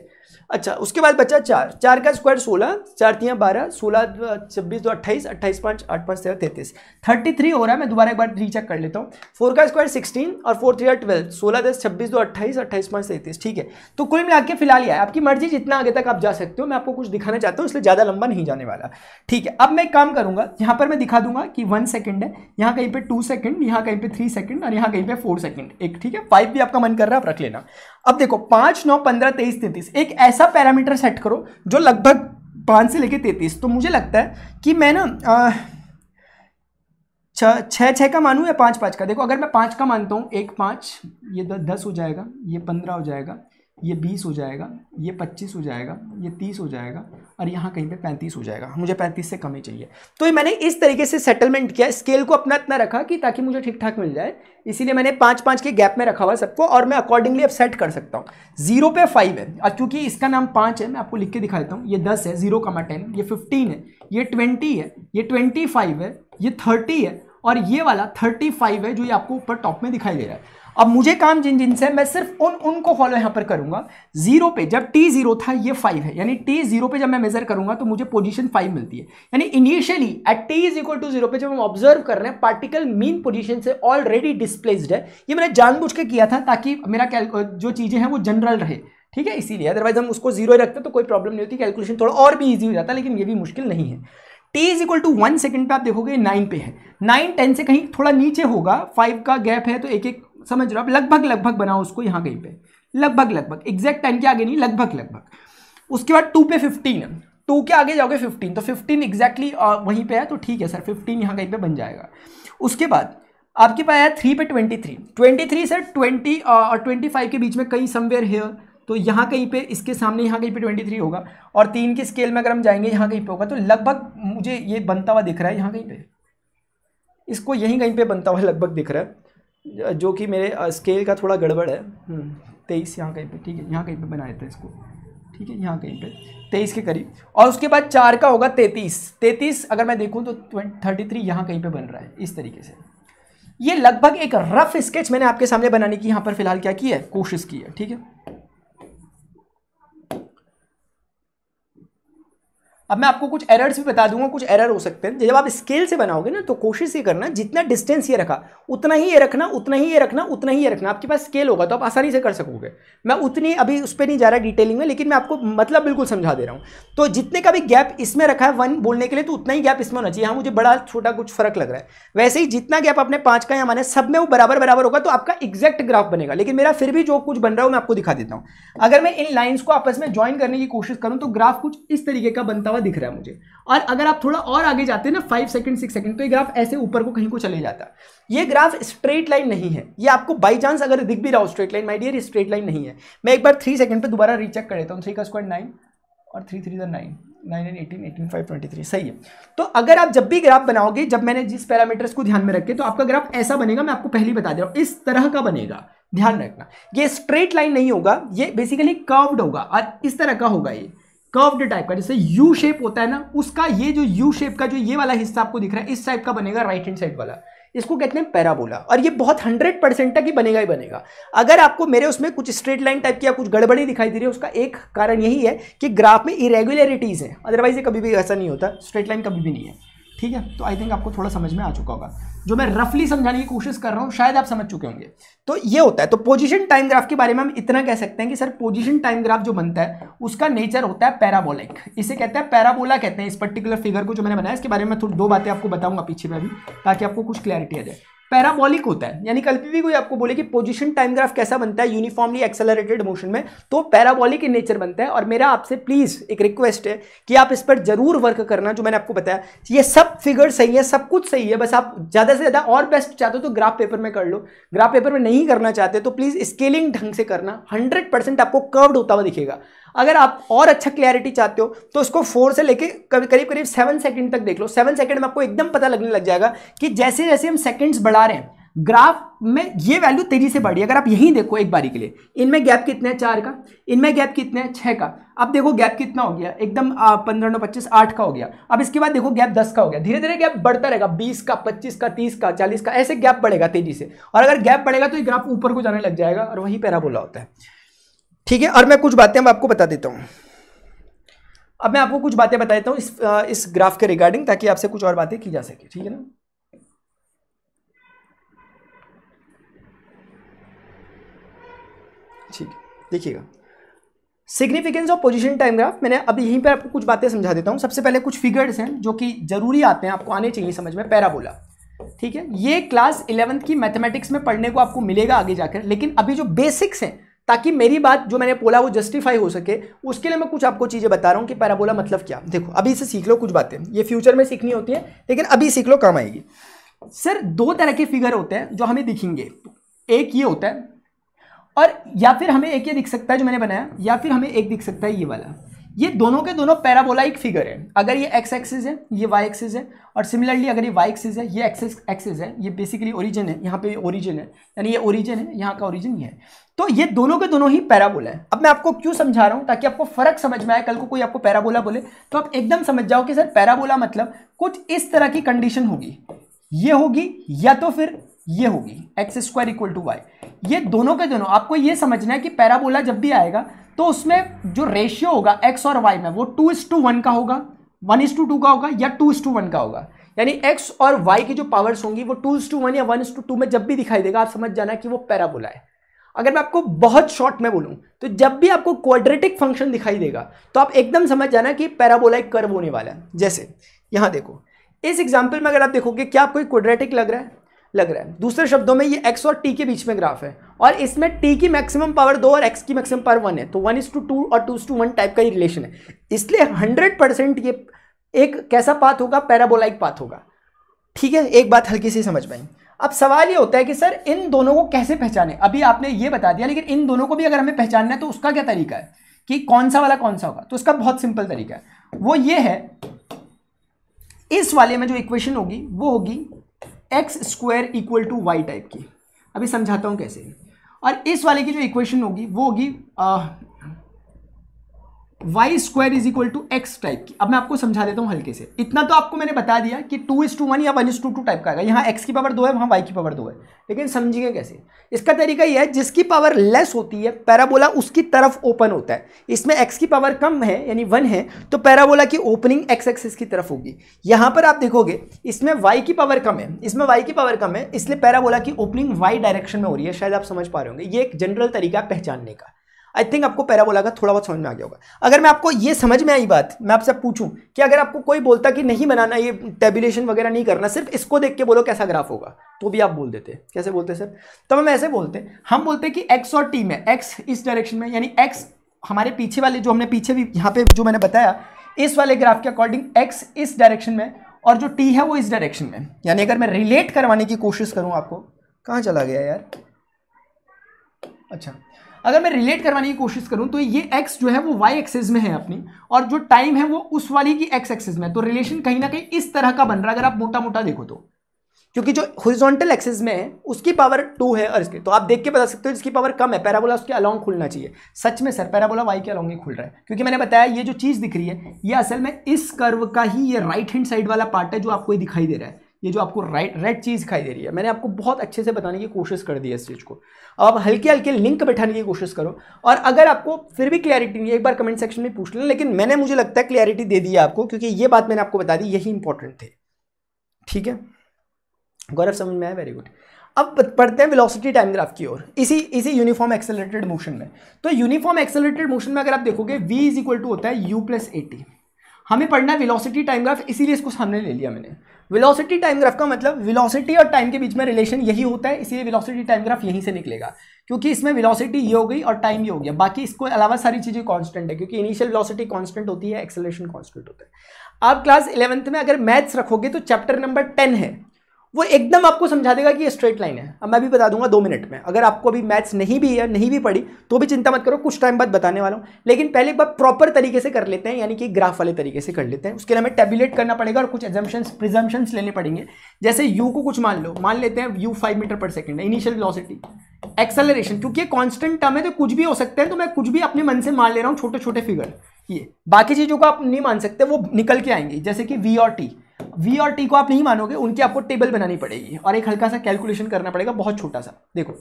अच्छा उसके बाद बचा चार चार का स्क्वायर सोलह चार तियाँ बारह सोलह छब्बीस दो अट्ठाईस अट्ठाईस पाँच आठ पाँच तेरह तैतीस थर्टी थ्री हो रहा है मैं दोबारा एक बार थ्री चेक कर लेता हूँ फोर का स्क्वायर सिक्सटीन और फोर थ्री ट्वेल्व सोलह दस छब्बीस दो अट्ठाईस अट्ठाईस पाँच तैतीस ठीक है तो कुल मिला के फिलहाल यह आपकी मर्जी जितना आगे तक आप जा सकते हो मैं आपको कुछ दिखाना चाहता हूँ इसलिए ज़्यादा लंबा नहीं जाने वाला ठीक है अब मैं एक काम करूँगा यहाँ पर मैं दिखा दूंगा कि वन सेकेंड है यहाँ कहीं पर टू सेकेंड यहाँ कहीं पर थ्री सेकेंड और यहाँ कहीं पर फोर सेकेंड एक ठीक है फाइव भी आपका मन कर रहा है आप रख लेना अब देखो पाँच नौ पंद्रह तेईस तैतीस एक ऐसे ऐसा पैरामीटर सेट करो जो लगभग पाँच से लेके तैतीस तो मुझे लगता है कि मैं ना छः छः का मानूँ या पाँच पाँच का देखो अगर मैं पाँच का मानता हूँ एक पाँच ये दस हो जाएगा ये पंद्रह हो जाएगा ये बीस हो जाएगा ये पच्चीस हो जाएगा ये तीस हो जाएगा और यहाँ कहीं पे पैंतीस हो जाएगा मुझे पैंतीस से कम ही चाहिए तो ये मैंने इस तरीके से सेटलमेंट किया स्केल को अपना इतना रखा कि ताकि मुझे ठीक ठाक मिल जाए इसीलिए मैंने पाँच पाँच के गैप में रखा हुआ सबको और मैं अकॉर्डिंगली अब सेट कर सकता हूँ जीरो पे फाइव है अब क्योंकि इसका नाम पाँच है मैं आपको लिख के दिखा देता हूँ ये दस है जीरो कमा टेन ये फिफ्टीन है ये ट्वेंटी है ये ट्वेंटी फाइव है ये थर्टी है और ये वाला थर्टी फाइव है जो ये आपको ऊपर टॉप में दिखाई दे रहा है अब मुझे काम जिन जिन से मैं सिर्फ उन उनको फॉलो यहाँ पर करूँगा जीरो पे जब टी जीरो था ये फाइव है यानी टी जीरो पे जब मैं मेजर करूँगा तो मुझे पोजीशन फाइव मिलती है यानी initially at t is equal to zero पे जब हम ऑब्जर्व कर रहे हैं पार्टिकल मीन पोजीशन से ऑलरेडी डिस्प्लेस्ड है ये मैंने जानबूझ के किया था ताकि मेरा जो चीज़ें हैं वो जनरल रहे ठीक है इसीलिए अदरवाइज हम उसको जीरो रखते तो कोई प्रॉब्लम नहीं होती कैलकुलेशन थोड़ा और भी ईजी हो जाता है लेकिन ये भी मुश्किल नहीं है t is equal to one second पे आप देखोगे नाइन पे है नाइन टेन से कहीं थोड़ा नीचे होगा फाइव का गैप है तो एक एक समझ रहे हो आप लगभग लगभग बनाओ उसको यहाँ कहीं पे लगभग लगभग एग्जैक्ट टेन के आगे नहीं लगभग लगभग उसके बाद टू पे फिफ्टीन टू के आगे जाओगे फिफ्टीन तो फिफ्टीन एग्जैक्टली वहीं पे है तो ठीक है सर फिफ्टीन यहाँ कहीं पे बन जाएगा उसके बाद आपके पास आया थ्री पे twenty three twenty three sir twenty और ट्वेंटी फाइव के बीच में कहीं समवेयर है तो यहाँ कहीं पे इसके सामने यहाँ कहीं पे ट्वेंटी थ्री होगा और तीन के स्केल में अगर हम जाएंगे यहाँ कहीं पे होगा तो लगभग मुझे ये बनता हुआ दिख रहा है यहाँ कहीं पे इसको यहीं कहीं पे बनता हुआ लगभग दिख रहा है जो कि मेरे स्केल का थोड़ा गड़बड़ है हम्म। तेईस यहाँ कहीं पे ठीक है यहाँ कहीं पे बनाए थे इसको ठीक है यहाँ कहीं पे तेईस के करीब और उसके बाद चार का होगा तैतीस तैंतीस अगर मैं देखूँ तो थर्टी थ्री यहाँ कहीं पे बन रहा है इस तरीके से ये लगभग एक रफ स्केच मैंने आपके सामने बनाने की यहाँ पर फिलहाल क्या की है कोशिश की है ठीक है अब मैं आपको कुछ एरर्स भी बता दूंगा कुछ एरर हो सकते हैं जब आप स्केल से बनाओगे ना तो कोशिश ये करना जितना डिस्टेंस ये रखा उतना ही ये रखना उतना ही ये रखना उतना ही ये रखना आपके पास स्केल होगा तो आप आसानी से कर सकोगे मैं उतनी अभी उस पर नहीं जा रहा डिटेलिंग में लेकिन मैं आपको मतलब बिल्कुल समझा दे रहा हूँ तो जितने का भी गैप इसमें रखा है वन बोलने के लिए तो उतना ही गैप इसमें होना चाहिए हाँ मुझे बड़ा छोटा कुछ फर्क लग रहा है वैसे ही जितना गैप आपने पाँच का या माने सब में वो बराबर बराबर होगा तो आपका एग्जैक्ट ग्राफ बनेगा लेकिन मेरा फिर भी जो कुछ बन रहा है मैं आपको दिखा देता हूँ अगर मैं इन लाइन्स को आपस में ज्वाइन करने की कोशिश करूँ तो ग्राफ कुछ इस तरीके का बनता हुआ हुआ दिख रहा है मुझे और अगर आप थोड़ा और आगे जाते हैं ना फाइव सेकंड सिक्स सेकंड तो ये ग्राफ ऐसे ऊपर को कहीं को चले जाता है ये ग्राफ स्ट्रेट लाइन नहीं है ये आपको बाय चांस अगर दिख भी रहा हो straight line my dear straight line नहीं है मैं एक बार थ्री सेकंड पर दोबारा रीचेक कर लेता हूँ थ्री का स्क्वायर नाइन और three three the nine nine and eighteen eighteen five twenty three सही है तो अगर आप जब भी ग्राफ बनाओगे जब मैंने जिस पैरामीटर्स को ध्यान में रखे तो आपका ग्राफ ऐसा बनेगा मैं आपको पहले बता दे रहा हूँ इस तरह का बनेगा ध्यान रखना ये स्ट्रेट लाइन नहीं होगा ये बेसिकली कर्व्ड होगा और इस तरह का होगा ये कर्व्ड टाइप का जैसे यू शेप होता है ना उसका ये जो यू शेप का जो ये वाला हिस्सा आपको दिख रहा है इस टाइप का बनेगा राइट हैंड साइड वाला इसको कहते हैं पैराबोला और ये बहुत हंड्रेड परसेंट तक ही बनेगा ही बनेगा अगर आपको मेरे उसमें कुछ स्ट्रेट लाइन टाइप की या कुछ गड़बड़ी दिखाई दे रही है उसका एक कारण यही है कि ग्राफ में इरेगुलरिटीज़ है अदरवाइज ये कभी भी ऐसा नहीं होता स्ट्रेट लाइन कभी भी नहीं है ठीक है तो आई थिंक आपको थोड़ा समझ में आ चुका होगा जो मैं रफली समझाने की कोशिश कर रहा हूँ शायद आप समझ चुके होंगे तो ये होता है तो पोजीशन टाइम ग्राफ के बारे में हम इतना कह सकते हैं कि सर पोजीशन टाइम ग्राफ जो बनता है उसका नेचर होता है पैराबोलिक इसे कहते हैं पैराबोला कहते हैं इस पर्टिकुलर फिगर को जो मैंने बनाया इसके बारे में दो बातें आपको बताऊंगा पीछे में अभी ताकि आपको कुछ क्लैरिटी आ जाए पैराबॉलिक होता है यानी कल भी कोई आपको बोले कि पोजीशन टाइम ग्राफ कैसा बनता है यूनिफॉर्मली एक्सेलरेटेड मोशन में तो पैराबॉलिक इन नेचर बनता है और मेरा आपसे प्लीज़ एक रिक्वेस्ट है कि आप इस पर जरूर वर्क करना जो मैंने आपको बताया ये सब फिगर सही है सब कुछ सही है बस आप ज़्यादा से ज़्यादा और बेस्ट चाहते हो तो ग्राफ पेपर में कर लो ग्राफ पेपर में नहीं करना चाहते तो प्लीज़ स्केलिंग ढंग से करना हंड्रेड आपको कर्व्ड होता हुआ दिखेगा अगर आप और अच्छा क्लैरिटी चाहते हो तो उसको फोर से लेके करीब करीब सेवन सेकंड तक देख लो सेवन सेकंड में आपको एकदम पता लगने लग जाएगा कि जैसे जैसे हम सेकंड्स बढ़ा रहे हैं ग्राफ में ये वैल्यू तेजी से बढ़ी अगर आप यहीं देखो एक बारी के लिए इनमें गैप कितने है चार का इनमें गैप कितने है छः का अब देखो गैप कितना हो गया एकदम पंद्रह नौ पच्चीस आठ का हो गया अब इसके बाद देखो गैप दस का हो गया धीरे धीरे गैप बढ़ता रहेगा बीस का पच्चीस का तीस का चालीस का ऐसे गैप बढ़ेगा तेजी से और अगर गैप बढ़ेगा तो ये ग्राफ ऊपर को जाने लग जाएगा और वहीं पैरा बोला होता है ठीक है और मैं कुछ बातें अब आपको बता देता हूँ अब मैं आपको कुछ बातें बता देता हूँ इस इस ग्राफ के रिगार्डिंग ताकि आपसे कुछ और बातें की जा सके ठीक है ना ठीक देखिएगा significance of position time graph मैंने अभी यहीं पर आपको कुछ बातें समझा देता हूँ सबसे पहले कुछ फिगर्स हैं जो कि जरूरी आते हैं आपको आने चाहिए समझ में पैराबोला ठीक है ये क्लास इलेवंथ की मैथमेटिक्स में पढ़ने को आपको मिलेगा आगे जाकर लेकिन अभी जो बेसिक्स हैं ताकि मेरी बात जो मैंने बोला वो जस्टिफाई हो सके उसके लिए मैं कुछ आपको चीज़ें बता रहा हूँ कि पैराबोला मतलब क्या देखो अभी इसे सीख लो कुछ बातें ये फ्यूचर में सीखनी होती है लेकिन अभी सीख लो काम आएगी सर दो तरह के फिगर होते हैं जो हमें दिखेंगे एक ये होता है और या फिर हमें एक ये दिख सकता है जो मैंने बनाया या फिर हमें एक दिख सकता है ये वाला ये दोनों के दोनों पैराबोलाइक फिगर है अगर ये एक्स एक्सिस है ये वाई एक्सिस है और सिमिलरली अगर ये वाई एक्सिस है ये एक्सिस एक्सिस है ये बेसिकली ओरिजिन है यहाँ पे ओरिजिन है यानी ये ओरिजिन है यहाँ का ओरिजिन ये है तो ये दोनों के दोनों ही पैराबोला है अब मैं आपको क्यों समझा रहा हूँ ताकि आपको फर्क समझ में आए कल को कोई आपको पैराबोला बोले तो आप एकदम समझ जाओ कि सर पैराबोला मतलब कुछ इस तरह की कंडीशन होगी ये होगी या तो फिर ये होगी x square equal to y ये दोनों के दोनों आपको ये समझना है कि पैराबोला जब भी आएगा तो उसमें जो रेशियो होगा एक्स और वाई में वो टू इस टू वन का होगा वन इस टू टू का होगा या टू इस टू वन का होगा यानी एक्स और वाई की जो पावर्स होंगी वो टू इस टू वन या वन इस टू टू में जब भी दिखाई देगा आप समझ जाना कि वो पैराबोला है अगर मैं आपको बहुत शॉर्ट में बोलूँ तो जब भी आपको क्वाड्रेटिक फंक्शन दिखाई देगा तो आप एकदम समझ जाना कि पैराबोला एक कर्व होने वाला है जैसे यहाँ देखो इस एग्जाम्पल में अगर आप देखोगे क्या आपको क्वाड्रेटिक लग रहा है लग रहा है दूसरे शब्दों में ये एक्स और टी के बीच में ग्राफ है और इसमें टी की मैक्सिमम पावर दो और एक्स की मैक्सिमम पावर वन है तो वन इज टू टू और two is to one type का ही रिलेशन है इसलिए हंड्रेड परसेंट ये एक कैसा पाथ होगा पैराबोलाइक पाथ होगा ठीक है एक बात हल्की सी समझ पाएंगे अब सवाल ये होता है कि सर इन दोनों को कैसे पहचाने अभी आपने ये बता दिया लेकिन इन दोनों को भी अगर हमें पहचानना है तो उसका क्या तरीका है कि कौन सा वाला कौन सा होगा तो उसका बहुत सिंपल तरीका है वो ये है इस वाले में जो इक्वेशन होगी वो होगी x square equal to y type की अभी समझाता हूँ कैसे और इस वाले की जो इक्वेशन होगी वो होगी y square is equal to x type की अब मैं आपको समझा देता हूँ हल्के से इतना तो आपको मैंने बता दिया कि टू इज टू वन या one is to two type का आएगा यहाँ एक्स की पावर दो है वहाँ वाई की पावर दो है लेकिन समझिए कैसे इसका तरीका यह है जिसकी पावर लेस होती है पैराबोला उसकी तरफ ओपन होता है इसमें एक्स की पावर कम है यानी वन है तो पैराबोला की ओपनिंग एक्स एक्सिस की तरफ होगी यहाँ पर आप देखोगे इसमें वाई की पावर कम है इसमें वाई की पावर कम है इसलिए पैराबोला की ओपनिंग वाई डायरेक्शन में हो रही है शायद आप समझ पा रहे होंगे ये एक जनरल तरीका पहचानने का आई थिंक आपको पैराबोला का थोड़ा बहुत समझ में आ गया होगा अगर मैं आपको ये समझ में आई बात मैं आपसे पूछूं कि अगर आपको कोई बोलता कि नहीं बनाना ये टेबुलेशन वगैरह नहीं करना सिर्फ इसको देख के बोलो कैसा ग्राफ होगा तो भी आप बोल देते कैसे बोलते सर तो हम ऐसे बोलते हम बोलते कि एक्स और टी में एक्स इस डायरेक्शन में यानी एक्स हमारे पीछे वाले जो हमने पीछे भी यहाँ पे जो मैंने बताया इस वाले ग्राफ के अकॉर्डिंग एक्स इस डायरेक्शन में और जो टी है वो इस डायरेक्शन में यानी अगर मैं रिलेट करवाने की कोशिश करूँ आपको कहाँ चला गया यार अच्छा अगर मैं रिलेट करवाने की कोशिश करूं तो ये एक्स जो है वो वाई एक्सेस में है अपनी और जो टाइम है वो उस वाली की एक्स एक्सेस में है तो रिलेशन कहीं ना कहीं इस तरह का बन रहा है अगर आप मोटा मोटा देखो तो क्योंकि जो हॉरिजॉन्टल एक्सेस में है उसकी पावर टू है और इसके तो आप देख के बता सकते हो जिसकी पावर कम है पैराबोला उसके अलॉन्ग खुलना चाहिए सच में सर पैराबोला वाई के अलॉन्ग ही खुल रहा है क्योंकि मैंने बताया ये जो चीज़ दिख रही है ये असल में इस कर्व का ही ये राइट हैंड साइड वाला पार्ट है जो आपको दिखाई दे रहा है ये जो आपको राइट रेड चीज़ दिखाई दे रही है मैंने आपको बहुत अच्छे से बताने की कोशिश कर दी है इस चीज़ को अब आप हल्के हल्के लिंक बैठाने की कोशिश करो और अगर आपको फिर भी क्लियरिटी नहीं है एक बार कमेंट सेक्शन में पूछ लेना लेकिन मैंने मुझे लगता है क्लियरिटी दे दी है आपको क्योंकि ये बात मैंने आपको बता दी यही इंपॉर्टेंट थे ठीक है गौरव समझ में आया वेरी गुड अब पढ़ते हैं वेलोसिटी टाइम ग्राफ की ओर इसी इसी यूनिफॉर्म एक्सेलरेटेड मोशन में तो यूनिफॉर्म एक्सेलरेटेड मोशन में अगर आप देखोगे v इज इक्वल टू होता है u प्लस ए हमें पढ़ना है विलोसिटी टाइमग्राफ इसीलिए इसको सामने ले लिया मैंने विलोसिटी टाइमग्राफ का मतलब विलोसिटी और टाइम के बीच में रिलेशन यही होता है इसीलिए विलोसिटी टाइमग्राफ यहीं से निकलेगा क्योंकि इसमें विलोसिटी ये हो गई और टाइम ये हो गया बाकी इसको अलावा सारी चीज़ें कॉन्स्टेंट है क्योंकि इनिशियल विलोसिटी कॉन्स्टेंट होती है एक्सेलेशन कॉन्स्टेंट होता है आप क्लास इलेवंथ में अगर मैथ्स रखोगे तो चैप्टर नंबर टेन है वो एकदम आपको समझा देगा कि ये स्ट्रेट लाइन है अब मैं भी बता दूंगा दो मिनट में अगर आपको अभी मैथ्स नहीं भी है नहीं भी पढ़ी तो भी चिंता मत करो कुछ टाइम बाद बताने वाला हूँ लेकिन पहले एक बार प्रॉपर तरीके से कर लेते हैं यानी कि ग्राफ वाले तरीके से कर लेते हैं उसके लिए हमें टेबुलेट करना पड़ेगा और कुछ एग्जाम्शंस प्रिजम्पन्स लेने पड़ेंगे जैसे यू को कुछ मान लो मान लेते हैं यू फाइव मीटर पर सेकेंड है इनिशियल वेलोसिटी एक्सेलरेशन क्योंकि कॉन्स्टेंट टर्म है तो कुछ भी हो सकता है तो मैं कुछ भी अपने मन से मान ले रहा हूँ छोटे छोटे फिगर ये बाकी चीज़ों को आप नहीं मान सकते वो निकल के आएंगे जैसे कि वी और टी वी और टी को आप नहीं मानोगे उनकी आपको टेबल बनानी पड़ेगी और एक हल्का सा कैलकुलेशन करना पड़ेगा बहुत छोटा सा देखो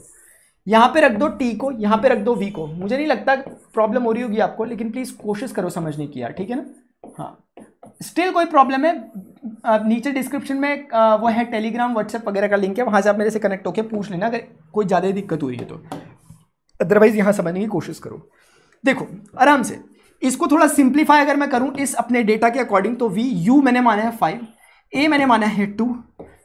यहाँ पे रख दो टी को यहाँ पे रख दो वी को मुझे नहीं लगता प्रॉब्लम हो रही होगी आपको लेकिन प्लीज़ कोशिश करो समझने की यार ठीक है ना हाँ स्टिल कोई प्रॉब्लम है नीचे डिस्क्रिप्शन में वो है टेलीग्राम व्हाट्सएप वगैरह का लिंक है वहाँ से आप मेरे से कनेक्ट होकर पूछ लेना अगर कोई ज़्यादा दिक्कत हुई है तो अदरवाइज़ यहाँ समझने की कोशिश करो देखो आराम से इसको थोड़ा सिंप्लीफाई अगर मैं करूँ इस अपने डेटा के अकॉर्डिंग तो वी यू मैंने माना है फाइव ए मैंने माना है टू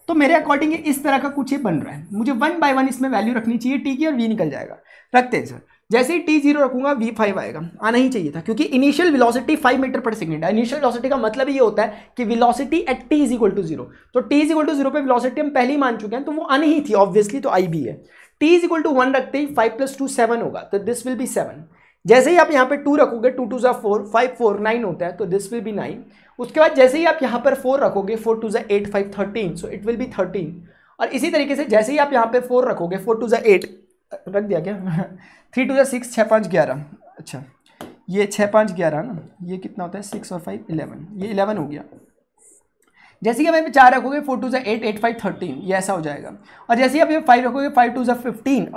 तो मेरे अकॉर्डिंग इस तरह का कुछ ये बन रहा है मुझे वन बाय वन इसमें वैल्यू रखनी चाहिए टी की और वी निकल जाएगा रखते हैं सर जैसे ही टी जीरो रखूंगा वी फाइव आएगा आना ही चाहिए था क्योंकि इनिशियल वेलोसिटी फाइव मीटर पर सेकंड है इनिशियल वेलोसिटी का मतलब ये होता है कि velocity at t is equal to zero तो t is equal to zero पे वेलोसिटी हम पहले ही मान चुके हैं तो वो आनी ही थी ऑब्वियसली तो आई भी है t is equal to one रखते ही फाइव प्लस टू सेवन होगा तो दिस विल बी सेवन जैसे ही आप यहाँ पे टू रखोगे टू टू ज़ा फोर फाइव फोर नाइन होता है तो दिस विल बी नाइन उसके बाद जैसे ही आप यहाँ पर फोर रखोगे फोर टू ज़ा eight five thirteen so it will be thirteen और इसी तरीके से जैसे ही आप यहाँ पे फोर रखोगे फोर टू ज़ा एट रख दिया क्या थ्री टू ज़ा सिक्स छः पाँच ग्यारह अच्छा ये छः पाँच ग्यारह ना ये कितना होता है सिक्स और फाइव इलेवन ये इलेवन हो गया जैसे ही आप यहाँ पे चार रखोगे फोर टू ज़ा एट एट फाइव थर्टीन ये ऐसा हो जाएगा और जैसे ही आप फाइव रखोगे फाइव टू ज़ा फिफ्टीन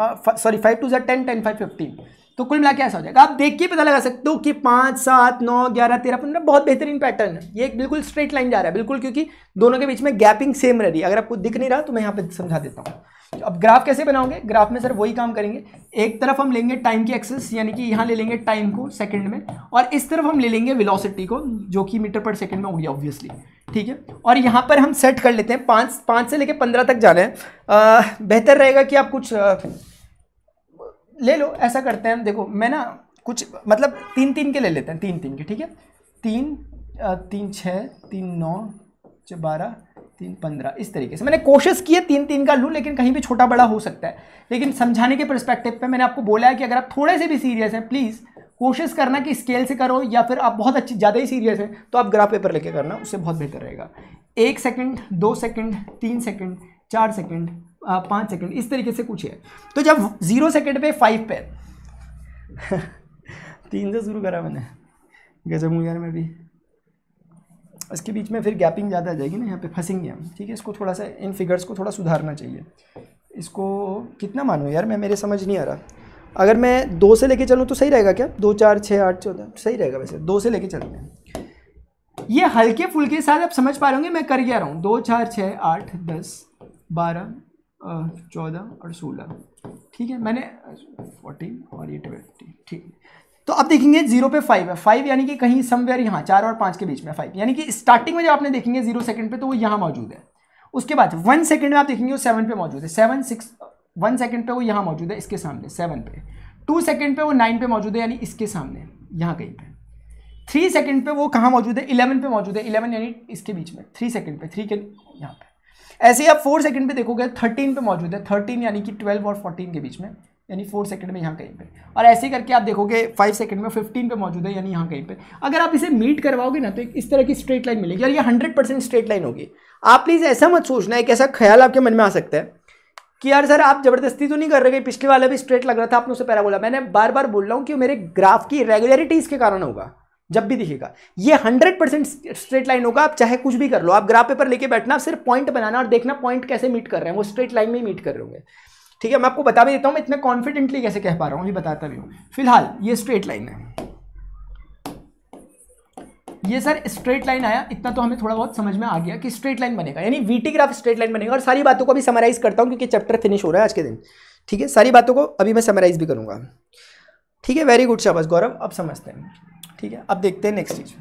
सॉरी फाइव टू ज़ा टेन टेन फाइव फिफ्टीन तो कुल मिला के ऐसा हो जाएगा आप देख के पता लगा सकते हो कि पाँच सात नौ ग्यारह तेरह पंद्रह बहुत बेहतरीन पैटर्न है ये एक बिल्कुल स्ट्रेट लाइन जा रहा है बिल्कुल क्योंकि दोनों के बीच में गैपिंग सेम रह रही है अगर आपको दिख नहीं रहा तो मैं यहाँ पर समझा देता हूँ तो अब ग्राफ कैसे बनाओगे ग्राफ में सर वही काम करेंगे एक तरफ हम लेंगे टाइम की एक्सेस यानी कि यहाँ ले लेंगे टाइम को सेकंड में और इस तरफ हम ले लेंगे विलोसिटी को जो कि मीटर पर सेकेंड में होगी ऑब्वियसली ठीक है और यहाँ पर हम सेट कर लेते हैं पाँच पाँच से लेकर पंद्रह तक जाना है बेहतर रहेगा कि आप कुछ ले लो ऐसा करते हैं हम देखो मैं ना कुछ मतलब तीन तीन के ले लेते हैं तीन तीन के ठीक है तीन तीन छः तीन नौ बारह तीन पंद्रह इस तरीके से मैंने कोशिश की है तीन तीन का लूँ लेकिन कहीं भी छोटा बड़ा हो सकता है लेकिन समझाने के परस्पेक्टिव पे मैंने आपको बोला है कि अगर आप थोड़े से भी सीरियस हैं प्लीज़ कोशिश करना कि स्केल से करो या फिर आप बहुत अच्छी ज़्यादा ही सीरियस हैं तो आप ग्राफ पेपर लेके करना उससे बहुत बेहतर रहेगा एक सेकेंड दो सेकेंड तीन सेकेंड चार सेकेंड पाँच सेकेंड इस तरीके से कुछ है तो जब ज़ीरो सेकेंड पे फाइव पे <laughs> तीन से शुरू करा मैंने गजब यार में भी इसके बीच में फिर गैपिंग ज़्यादा आ जाएगी ना यहाँ पे फंसेंगे हम ठीक है इसको थोड़ा सा इन फिगर्स को थोड़ा सुधारना चाहिए इसको कितना मानूँ यार मैं मेरे समझ नहीं आ रहा अगर मैं दो से लेके चलूँ तो सही रहेगा क्या दो चार छः आठ चौदह सही रहेगा वैसे दो से लेके चलते हैं ये हल्के फुल्के साथ आप समझ पा रहे होंगे मैं कर गया रहा हूँ दो चार छः आठ दस बारह चौदह और सोलह ठीक है मैंने फोर्टीन और ये ट्वेंटी ठीक है तो अब देखेंगे जीरो पे फाइव है फाइव यानी कि कहीं समवेयर यहाँ चार और पाँच के बीच में फाइव यानी कि स्टार्टिंग में जब आपने देखेंगे जीरो सेकंड पे तो वो यहाँ मौजूद है उसके बाद वन सेकंड में आप देखेंगे वो सेवन पे मौजूद है सेवन सिक्स वन सेकंड पे वो यहाँ मौजूद है इसके सामने सेवन पे टू सेकंड पे वो नाइन पे मौजूद है यानी इसके सामने यहाँ कहीं पर थ्री सेकेंड पर वो कहाँ मौजूद है इलेवन पे मौजूद है इलेवन यानी इसके बीच में थ्री सेकंड पर थ्री के यहाँ पर ऐसे ही आप फोर सेकंड पे देखोगे थर्टीन पे मौजूद है थर्टीन यानी कि ट्वेल्व और फोर्टीन के बीच में यानी फोर सेकंड में यहाँ कहीं पे और ऐसे करके आप देखोगे फाइव सेकंड में फिफ्टीन पे मौजूद है यानी यहाँ कहीं पे अगर आप इसे मीट करवाओगे ना तो एक इस तरह की स्ट्रेट लाइन मिलेगी और ये हंड्रेड परसेंट स्ट्रेट लाइन होगी आप प्लीज़ ऐसा मत सोचना एक ऐसा ख्याल आपके मन में आ सकता है कि यार सर आप ज़बरदस्ती तो नहीं कर रहे पिछले वाला भी स्ट्रेट लग रहा था आपने उसे पैरा बोला मैंने बार बार बोल रहा हूँ कि मेरे ग्राफ की रेगुलरिटी इसके कारण होगा जब भी दिखेगा ये हंड्रेड परसेंट स्ट्रेट लाइन होगा आप चाहे कुछ भी कर लो आप ग्राफ पेपर लेके बैठना सिर्फ पॉइंट बनाना और देखना पॉइंट कैसे मीट कर रहे हैं वो स्ट्रेट लाइन में ही मीट कर रहे होंगे ठीक है मैं आपको बता भी देता हूँ मैं इतना कॉन्फिडेंटली कैसे कह पा रहा हूं ये बताता भी हूं फिलहाल ये स्ट्रेट लाइन है ये सर स्ट्रेट लाइन आया इतना तो हमें थोड़ा बहुत समझ में आ गया कि स्ट्रेट लाइन बनेगा यानी वीटी ग्राफ स्ट्रेट लाइन बनेगा और सारी बातों को अभी समराइज करता हूँ क्योंकि चैप्टर फिनिश हो रहा है आज के दिन ठीक है सारी बातों को अभी मैं समराइज भी करूंगा ठीक है वेरी गुड शाबाश गौरव अब समझते हैं ठीक है अब देखते हैं नेक्स्ट चीज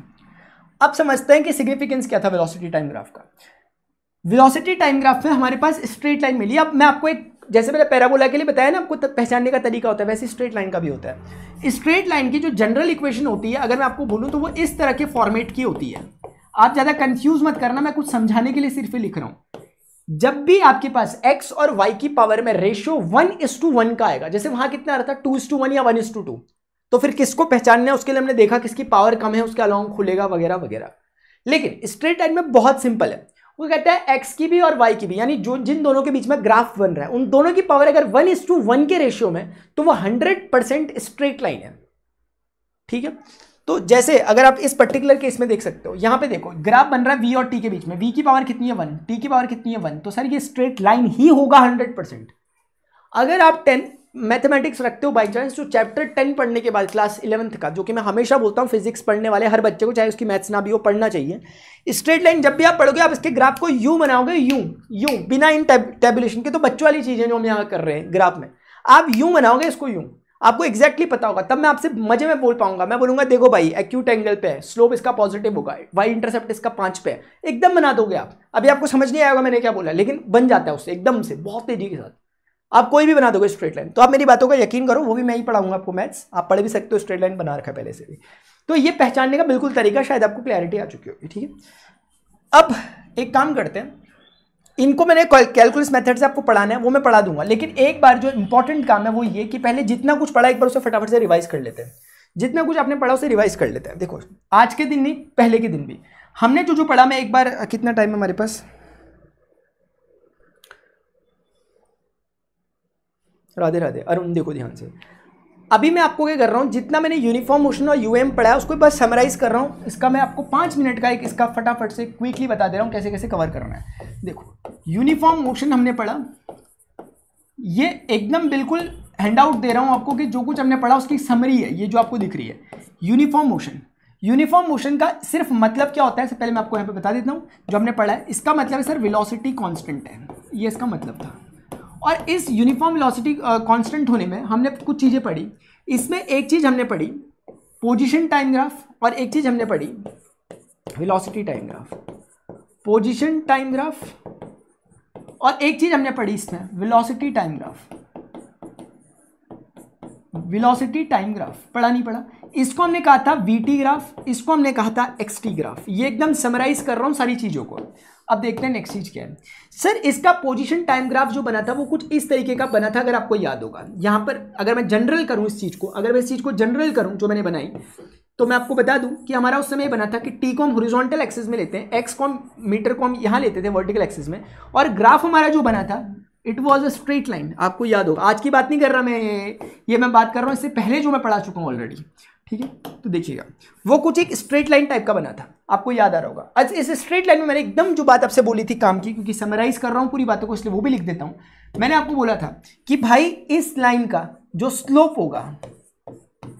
अब समझते हैं कि सिग्निफिकेंस क्या था वेलोसिटी टाइम ग्राफ का वेलोसिटी टाइम ग्राफ में हमारे पास स्ट्रेट लाइन मिली अब मैं आपको एक जैसे मैंने पैराबोला के लिए बताया ना आपको पहचानने का तरीका होता है वैसे स्ट्रेट लाइन का भी होता है स्ट्रेट लाइन की जो जनरल इक्वेशन होती है अगर मैं आपको बोलूँ तो वो इस तरह के फॉर्मेट की होती है आप ज़्यादा कंफ्यूज मत करना मैं कुछ समझाने के लिए सिर्फ लिख रहा हूँ जब भी आपके पास x और y की पावर में ratio one is to one का आएगा जैसे वहां कितना आ रहा था टू इस टू वन या वन इस टू टू तो फिर किसको पहचानना है उसके लिए हमने देखा किसकी पावर कम है उसके अलाउंग खुलेगा वगैरह वगैरह लेकिन स्ट्रेट लाइन में बहुत सिंपल है वो कहता है एक्स की भी और वाई की भी यानी जो जिन दोनों के बीच में ग्राफ बन रहा है उन दोनों की पावर अगर वन इस टू वन के रेशियो में तो वो हंड्रेड परसेंट स्ट्रेट लाइन है ठीक है तो जैसे अगर आप इस पर्टिकुलर केस में देख सकते हो यहाँ पे देखो ग्राफ बन रहा है वी और टी के बीच में वी की पावर कितनी है वन टी की पावर कितनी है वन तो सर ये स्ट्रेट लाइन ही होगा हंड्रेड परसेंट अगर आप टेन मैथमेटिक्स रखते हो बाई चांस जो चैप्टर टेन पढ़ने के बाद क्लास इलेवंथ का जो कि मैं हमेशा बोलता हूँ फिजिक्स पढ़ने वाले हर बच्चे को चाहे उसकी मैथ्स ना भी हो पढ़ना चाहिए स्ट्रेट लाइन जब भी आप पढ़ोगे आप इसके ग्राफ को यू बनाओगे यू यू बिना इन टेबुलेशन के तो बच्चों वाली चीज़ें जो हम यहाँ कर रहे हैं ग्राफ में आप यू बनाओगे इसको यू आपको एक्जैक्टली पता होगा तब मैं आपसे मजे में बोल पाऊंगा मैं बोलूंगा देखो भाई एक्यूट एंगल पे है स्लोप इसका पॉजिटिव होगा वाई इंटरसेप्ट इसका पाँच पे है एकदम बना दोगे आप अभी आपको समझ नहीं आएगा मैंने क्या बोला लेकिन बन जाता है उससे एकदम से बहुत तेजी के साथ आप कोई भी बना दोगे स्ट्रेट लाइन तो आप मेरी बातों का यकीन करो वो भी मैं ही पढ़ाऊंगा आपको मैथ्स आप पढ़ भी सकते हो स्ट्रेट लाइन बना रखा है पहले से भी तो ये पहचानने का बिल्कुल तरीका शायद आपको क्लैरिटी आ चुकी होगी ठीक है अब एक काम करते हैं इनको मैंने कैलकुलस मेथड से आपको पढ़ाना है वो मैं पढ़ा दूंगा लेकिन एक बार जो इंपॉर्टेंट काम है वो ये कि पहले जितना कुछ पढ़ा एक बार उसे फटाफट से रिवाइज कर लेते हैं जितना कुछ आपने पढ़ा उसे रिवाइज कर लेते हैं देखो आज के दिन नहीं पहले के दिन भी हमने जो जो पढ़ा मैं एक बार कितना टाइम है हमारे पास राधे राधे अरुण देखो ध्यान से अभी मैं आपको क्या कर रहा हूँ जितना मैंने यूनिफॉर्म मोशन और यूएम पढ़ा है उसको बस समराइज़ कर रहा हूँ इसका मैं आपको पाँच मिनट का एक इसका फटाफट से क्विकली बता दे रहा हूँ कैसे कैसे कवर करना है देखो यूनिफॉर्म मोशन हमने पढ़ा ये एकदम बिल्कुल हैंड आउट दे रहा हूँ आपको कि जो कुछ हमने पढ़ा उसकी समरी है ये जो आपको दिख रही है यूनिफॉर्म मोशन यूनिफॉर्म मोशन का सिर्फ मतलब क्या होता है इससे पहले मैं आपको यहाँ पे बता देता हूँ जो हमने पढ़ा है इसका मतलब है सर विलोसिटी कॉन्स्टेंट है ये इसका मतलब था और इस यूनिफॉर्म वेलोसिटी कांस्टेंट होने में हमने कुछ चीज़ें पढ़ी इसमें एक चीज़ हमने पढ़ी पोजीशन टाइम ग्राफ और एक चीज़ हमने पढ़ी velocity time graph position time graph और एक चीज़ हमने पढ़ी इसमें velocity time graph velocity time graph पढ़ा नहीं पढ़ा इसको हमने कहा था वीटी ग्राफ इसको हमने कहा था एक्सटी ग्राफ ये एकदम समराइज कर रहा हूँ सारी चीज़ों को अब देखते हैं नेक्स्ट चीज क्या है सर इसका पोजीशन टाइम ग्राफ जो बना था वो कुछ इस तरीके का बना था अगर आपको याद होगा यहाँ पर अगर मैं जनरल करूँ इस चीज़ को अगर मैं इस चीज़ को जनरल करूँ जो मैंने बनाई तो मैं आपको बता दूं कि हमारा उस समय बना था कि टी कॉम हॉरिजॉन्टल एक्सिस में लेते हैं एक्स कॉम मीटर कॉम यहाँ लेते थे वर्टिकल एक्सिस में और ग्राफ हमारा जो बना था it was a straight line आपको याद होगा आज की बात नहीं कर रहा मैं ये मैं बात कर रहा हूँ इससे पहले जो मैं पढ़ा चुका हूँ ऑलरेडी ठीक है तो देखिएगा वो कुछ एक स्ट्रेट लाइन टाइप का बना था आपको याद आ रहा होगा आज इस स्ट्रेट लाइन में मैंने एकदम जो बात आपसे बोली थी काम की क्योंकि समराइज कर रहा हूँ पूरी बातों को इसलिए वो भी लिख देता हूँ मैंने आपको बोला था कि भाई इस लाइन का जो स्लोप होगा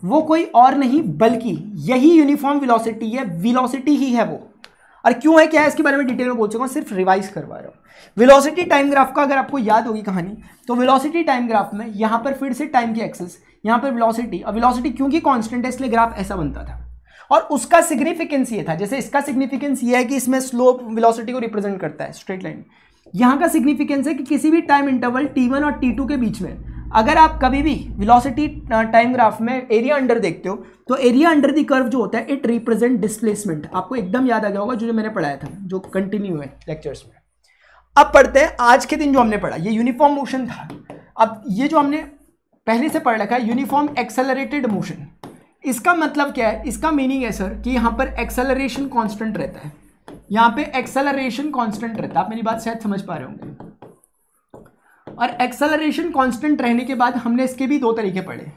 वो कोई और नहीं बल्कि यही यूनिफॉर्म विलोसिटी है विलोसिटी ही है वो और क्यों है क्या है इसके बारे में डिटेल में बोल चुका सिर्फ रिवाइज करवा रहा हूँ विलोसिटी टाइम ग्राफ का अगर आपको याद होगी कहानी तो विलोसिटी टाइम ग्राफ में यहाँ पर फिर से टाइम की एक्सेस यहाँ पर विलोसिटी और विलोसिटी क्योंकि कॉन्स्टेंट है इसलिए ग्राफ ऐसा बनता था और उसका सिग्निफिकेंस ये था जैसे इसका सिग्निफिकेंस ये है कि इसमें स्लोप विलोसिटी को रिप्रेजेंट करता है स्ट्रेट लाइन यहाँ का सिग्निफिकेंस है कि किसी भी टाइम इंटरवल टी और टी के बीच में अगर आप कभी भी वेलोसिटी टाइम ग्राफ में एरिया अंडर देखते हो तो एरिया अंडर दी कर्व जो होता है इट रिप्रेजेंट डिस्प्लेसमेंट आपको एकदम याद आ गया होगा जो जो मैंने पढ़ाया था जो कंटिन्यू है लेक्चर्स में अब पढ़ते हैं आज के दिन जो हमने पढ़ा ये यूनिफॉर्म मोशन था अब ये जो हमने पहले से पढ़ रखा है यूनिफॉर्म एक्सेलरेटेड मोशन इसका मतलब क्या है इसका मीनिंग है सर कि यहाँ पर एक्सेलरेशन कॉन्स्टेंट रहता है यहाँ पे एक्सेलरेशन कॉन्स्टेंट रहता है आप मेरी बात शायद समझ पा रहे होंगे और एक्सेलरेशन कांस्टेंट रहने के बाद हमने इसके भी दो तरीके पढ़े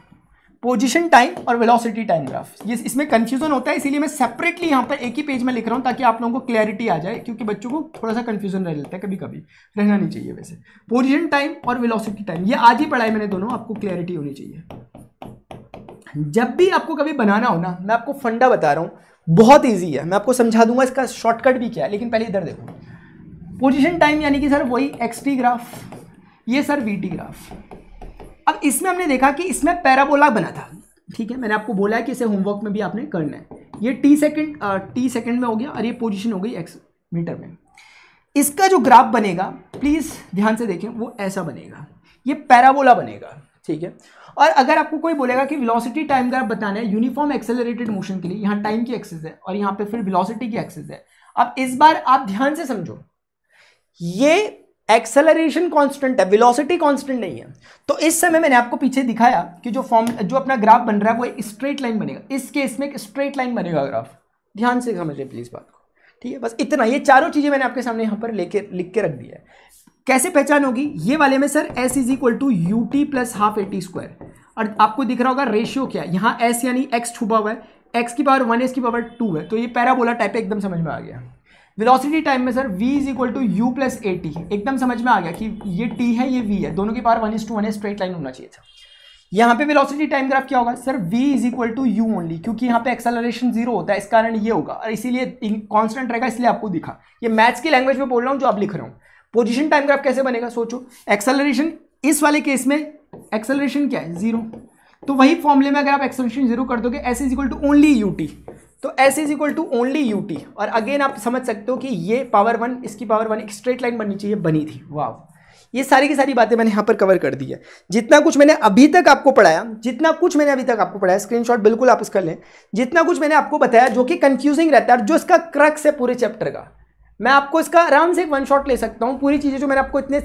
पोजीशन टाइम और वेलोसिटी टाइम ग्राफ ये इसमें कंफ्यूजन होता है इसीलिए मैं सेपरेटली यहाँ पर एक ही पेज में लिख रहा हूँ ताकि आप लोगों को क्लैरिटी आ जाए क्योंकि बच्चों को थोड़ा सा कंफ्यूजन रह लेता है कभी कभी रहना नहीं चाहिए वैसे पोजिशन टाइम और विलोसिटी टाइम ये आज ही पढ़ाई मैंने दोनों आपको क्लैरिटी होनी चाहिए जब भी आपको कभी बनाना हो ना मैं आपको फंडा बता रहा हूँ बहुत ईजी है मैं आपको समझा दूंगा इसका शॉर्टकट भी क्या है लेकिन पहले इधर देखो पोजिशन टाइम यानी कि सर वही एक्सपी ग्राफ ये सर वी ग्राफ अब इसमें हमने देखा कि इसमें पैराबोला बना था ठीक है मैंने आपको बोला है कि इसे होमवर्क में भी आपने करना है ये टी सेकंड टी सेकंड में हो गया और ये पोजीशन हो गई एक्स मीटर में इसका जो ग्राफ बनेगा प्लीज़ ध्यान से देखें वो ऐसा बनेगा ये पैराबोला बनेगा ठीक है और अगर आपको कोई बोलेगा कि वेलोसिटी टाइम ग्राफ बताना है यूनिफॉर्म एक्सेलरेटेड मोशन के लिए यहाँ टाइम की एक्सेस है और यहाँ पे फिर वेलोसिटी की एक्सेस है अब इस बार आप ध्यान से समझो ये एक्सेलरेशन कांस्टेंट है वेलोसिटी कांस्टेंट नहीं है तो इस समय मैंने आपको पीछे दिखाया कि जो फॉर्म जो अपना ग्राफ बन रहा है वो एक स्ट्रेट लाइन बनेगा इस केस में एक स्ट्रेट लाइन बनेगा ग्राफ ध्यान से समझिए प्लीज़ बात को ठीक है बस इतना ये चारों चीज़ें मैंने आपके सामने यहाँ पर लेके लिख के रख दिया है कैसे पहचान होगी ये वाले में sir S is equal to U T plus half A T square और आपको दिख रहा होगा रेशियो क्या है यहाँ एस यानी एक्स छुपा हुआ है एक्स की पावर वन एस की पावर टू है तो ये पैराबोला टाइप एकदम समझ में आ गया वेलोसिटी टाइम में sir v is equal to you plus A T एकदम समझ में आ गया कि ये t है ये v है दोनों के पार वन इज टू वन है स्ट्रेट लाइन होना चाहिए था यहाँ पे वेलोसिटी टाइम ग्राफ क्या होगा sir v is equal to U only क्योंकि यहाँ पे एक्सेलरेशन जीरो होता है इस कारण ये होगा और इसीलिए कॉन्स्टेंट रहेगा इसलिए आपको दिखा ये मैथ्स की लैंग्वेज में बोल रहा हूँ जो आप लिख रहा हूँ पोजिशन टाइम ग्राफ कैसे बनेगा सोचो एक्सेलरेशन इस वाले केस में एक्सेलरेशन क्या है जीरो तो वही फॉर्मूले में अगर आप एक्सेलरेशन जीरो कर दोगे S is equal to only U T तो S is equal to only U T और अगेन आप समझ सकते हो कि ये पावर वन इसकी पावर वन एक स्ट्रेट लाइन बननी चाहिए बनी थी वाह ये सारी की सारी बातें मैंने यहाँ पर कवर कर दी है जितना कुछ मैंने अभी तक आपको पढ़ाया जितना कुछ मैंने अभी तक आपको पढ़ाया स्क्रीनशॉट बिल्कुल आप इसका लें जितना कुछ मैंने आपको बताया जो कि कंफ्यूजिंग रहता है जो इसका क्रक्स है पूरे चैप्टर का मैं आपको इसका आराम से एक वन शॉट ले सकता हूँ पूरी चीज़ें जो मैंने आपको इतने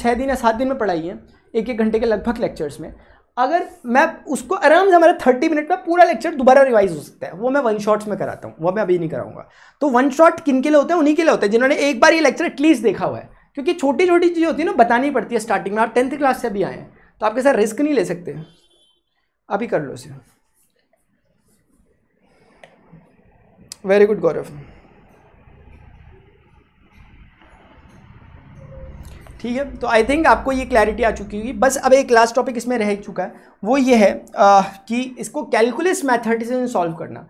छः दिन या सात दिन में पढ़ाई है एक एक घंटे के लगभग लेक्चर्स में अगर मैं उसको आराम से हमारे थर्टी मिनट में पूरा लेक्चर दोबारा रिवाइज हो सकता है वो मैं वन शॉट्स में कराता हूँ वो मैं अभी नहीं कराऊंगा तो वन शॉट किन के लिए होते हैं उन्हीं के लिए होते हैं जिन्होंने एक बार ये लेक्चर एटलीस्ट देखा हुआ है क्योंकि छोटी छोटी चीज़ें होती है ना बतानी पड़ती है स्टार्टिंग में आप टेंथ क्लास से भी आए हैं तो आपके साथ रिस्क नहीं ले सकते अभी कर लो इसे वेरी गुड गौरव ठीक है तो आई थिंक आपको ये क्लैरिटी आ चुकी होगी बस अब एक लास्ट टॉपिक इसमें रह चुका है वो ये है आ, कि इसको कैलकुलस मैथड से सॉल्व करना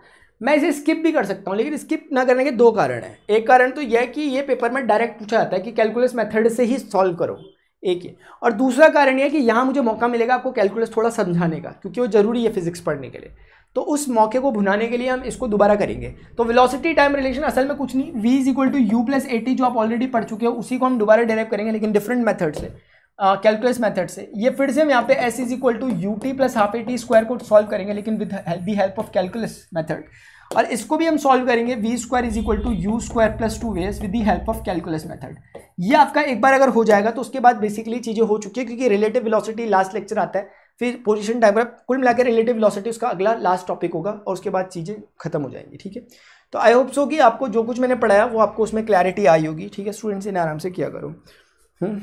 मैं इसे स्किप भी कर सकता हूँ लेकिन स्किप ना करने के दो कारण हैं एक कारण तो यह है कि ये पेपर में डायरेक्ट पूछा जाता है कि कैलकुलस मैथड से ही सॉल्व करो एक ये और दूसरा कारण यह कि यहाँ मुझे मौका मिलेगा आपको कैलकुलस थोड़ा समझाने का क्योंकि वो ज़रूरी है फिजिक्स पढ़ने के लिए तो उस मौके को भुनाने के लिए हम इसको दोबारा करेंगे तो वेलोसिटी टाइम रिलेशन असल में कुछ नहीं V is equal to you plus A T जो आप ऑलरेडी पढ़ चुके हो उसी को हम दोबारा डायरेक्ट करेंगे लेकिन डिफरेंट मेथड से कैलकुलस मेथड से ये फिर से हम यहाँ पे S is equal to U T plus half A T square को सॉल्व करेंगे लेकिन with the help of calculus method और इसको भी हम सॉल्व करेंगे V square is equal to you square plus two as with the help of calculus method ये आपका एक बार अगर हो जाएगा तो उसके बाद बेसिकली चीज़ें हो चुकी है क्योंकि रिलेटिव वेलोसिटी लास्ट लेक्चर आता है फिर पोजिशन डायग्राफ कुल मिलाकर रिलेटिव वेलोसिटी उसका अगला लास्ट टॉपिक होगा और उसके बाद चीज़ें खत्म हो जाएंगी ठीक है तो आई होप सो कि आपको जो कुछ मैंने पढ़ाया वो आपको उसमें क्लैरिटी आई होगी ठीक है स्टूडेंट्स इन्हें आराम से किया करो हम्म।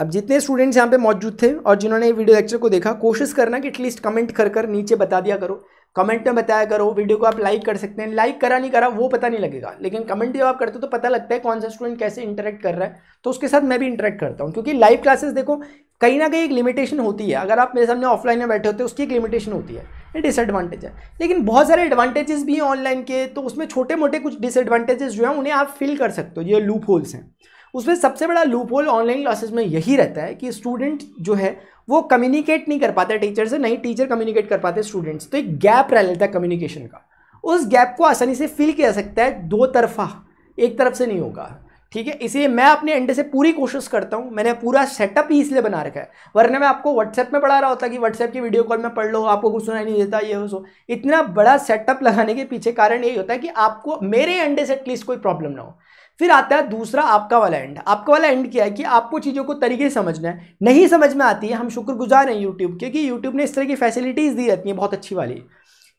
अब जितने स्टूडेंट्स यहाँ पे मौजूद थे और जिन्होंने वीडियो लेक्चर को देखा कोशिश करना कि एटलीस्ट कमेंट कर कर नीचे बता दिया करो कमेंट में बताया करो वीडियो को आप लाइक कर सकते हैं लाइक करा नहीं करा वो पता नहीं लगेगा लेकिन कमेंट जब आप करते हो तो पता लगता है कौन सा स्टूडेंट कैसे इंटरेक्ट कर रहा है तो उसके साथ मैं भी इंटरेक्ट करता हूँ क्योंकि लाइव क्लासेस देखो कहीं ना कहीं एक लिमिटेशन होती है अगर आप मेरे सामने ऑफलाइन में बैठे होते हैं उसकी एक लिमिटेशन होती है ये डिसएडवांटेज है लेकिन बहुत सारे एडवांटेजेस भी हैं ऑनलाइन के तो उसमें छोटे मोटे कुछ डिसएडवांटेजेस जो हैं उन्हें आप फिल कर सकते हो ये लूप होल्स हैं उसमें सबसे बड़ा लूप होल ऑनलाइन क्लासेस में यही रहता है कि स्टूडेंट जो है वो कम्युनिकेट नहीं कर पाता टीचर से नहीं टीचर कम्युनिकेट कर पाते स्टूडेंट्स तो एक गैप रह लेता है कम्युनिकेशन का उस गैप को आसानी से फिल किया जा सकता है दो तरफा एक तरफ से नहीं होगा ठीक है इसलिए मैं अपने एंड से पूरी कोशिश करता हूँ मैंने पूरा सेटअप ही इसलिए बना रखा है वरना मैं आपको व्हाट्सएप में पढ़ा रहा होता कि व्हाट्सएप की वीडियो कॉल में पढ़ लो आपको कुछ सुनाई नहीं देता ये हो सो इतना बड़ा सेटअप लगाने के पीछे कारण यही होता है कि आपको मेरे एंड से एटलीस्ट कोई प्रॉब्लम ना हो फिर आता है दूसरा आपका वाला एंड आपका वाला एंड क्या है कि आपको चीज़ों को तरीके से समझना है नहीं समझ में आती है हम शुक्रगुजार हैं यूट्यूब क्योंकि यूट्यूब ने इस तरह की फैसिलिटीज़ दी रहती हैं बहुत अच्छी वाली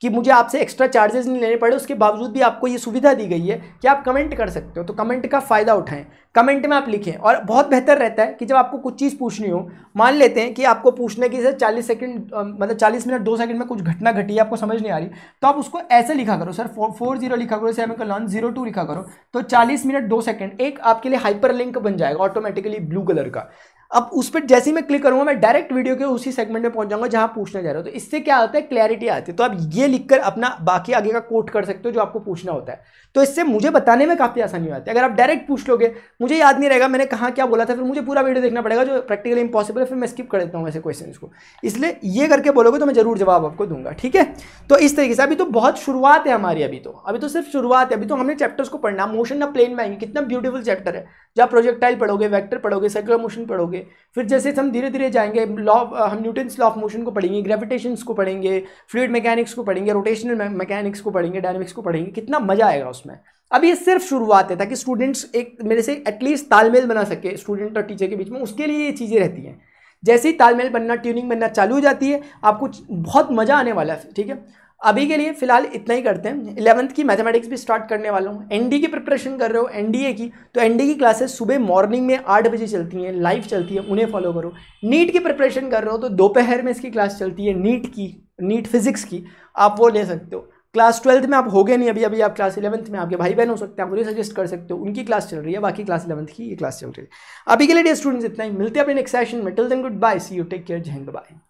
कि मुझे आपसे एक्स्ट्रा चार्जेस नहीं लेने पड़े उसके बावजूद भी आपको ये सुविधा दी गई है कि आप कमेंट कर सकते हो तो कमेंट का फ़ायदा उठाएं कमेंट में आप लिखें और बहुत बेहतर रहता है कि जब आपको कुछ चीज़ पूछनी हो मान लेते हैं कि आपको पूछने की सर चालीस सेकेंड मतलब चालीस मिनट दो सेकंड में कुछ घटना घटी है आपको समझ नहीं आ रही तो आप उसको ऐसे लिखा करो सर फोर जीरो लिखा करो सर मेरे लॉन जीरो टू लिखा करो तो चालीस मिनट दो सेकेंड एक आपके लिए हाइपर लिंक बन जाएगा ऑटोमेटिकली ब्लू कलर का अब उस पर जैसे ही मैं क्लिक करूंगा मैं डायरेक्ट वीडियो के उसी सेगमेंट में पहुंच जाऊंगा जहां पूछना चाह रहा हो तो इससे क्या होता है क्लैरिटी आती है तो आप ये लिखकर अपना बाकी आगे का कोट कर सकते हो जो आपको पूछना होता है तो इससे मुझे बताने में काफ़ी आसानी होती है अगर आप डायरेक्ट पूछ लोगे मुझे याद नहीं रहेगा मैंने कहाँ क्या बोला था फिर मुझे पूरा वीडियो देखना पड़ेगा जो प्रैक्टिकली इंपॉसिबल है फिर मैं स्किप कर देता हूँ ऐसे क्वेश्चन को इसलिए ये करके बोलोगे तो मैं जरूर जवाब आपको दूंगा ठीक है तो इस तरीके से अभी तो बहुत शुरुआत है हमारी अभी तो अभी तो सिर्फ शुरुआत है अभी तो हमने चैप्टर्स को पढ़ना मोशन ना प्लेन में आएंगे कितना ब्यूटीफुल चैप्टर है जब प्रोजेक्टाइल पढ़ोगे वैक्टर पढ़ोगे सर्कुलर मोशन पढ़ोगे होंगे फिर जैसे हम धीरे धीरे जाएंगे लॉ हम न्यूटन्स लॉ ऑफ मोशन को पढ़ेंगे ग्रेविटेशंस को पढ़ेंगे फ्लूड मैकेनिक्स को पढ़ेंगे रोटेशनल मैकेनिक्स को पढ़ेंगे डायनेमिक्स को पढ़ेंगे कितना मजा आएगा उसमें अब ये सिर्फ शुरुआत है ताकि स्टूडेंट्स एक मेरे से एटलीस्ट तालमेल बना सके स्टूडेंट और टीचर के बीच में उसके लिए ये चीज़ें रहती हैं जैसे ही तालमेल बनना ट्यूनिंग बनना चालू हो जाती है आपको बहुत मज़ा आने वाला है ठीक है अभी के लिए फिलहाल इतना ही करते हैं इलेवंथ की मैथमेटिक्स भी स्टार्ट करने वाला हूँ एनडी की प्रिपरेशन कर रहे हो एनडीए की तो एनडी की क्लासेस सुबह मॉर्निंग में आठ बजे चलती हैं लाइव चलती है उन्हें फॉलो करो नीट की प्रिपरेशन कर रहे हो तो दोपहर में इसकी क्लास चलती है नीट की नीट फिजिक्स की आप वो ले सकते हो क्लास ट्वेल्थ में आप हो गए नहीं अभी अभी आप क्लास इलेवंथ में आपके भाई बहन हो सकते हैं आप उन्हें सजेस्ट कर सकते हो उनकी क्लास चल रही है बाकी क्लास इलेवंथ की ये क्लास चल रही है अभी के लिए डे स्टूडेंट्स इतना ही मिलते हैं अपने नेक्स्ट सेशन में till then good bye see you take care Jai Hind bye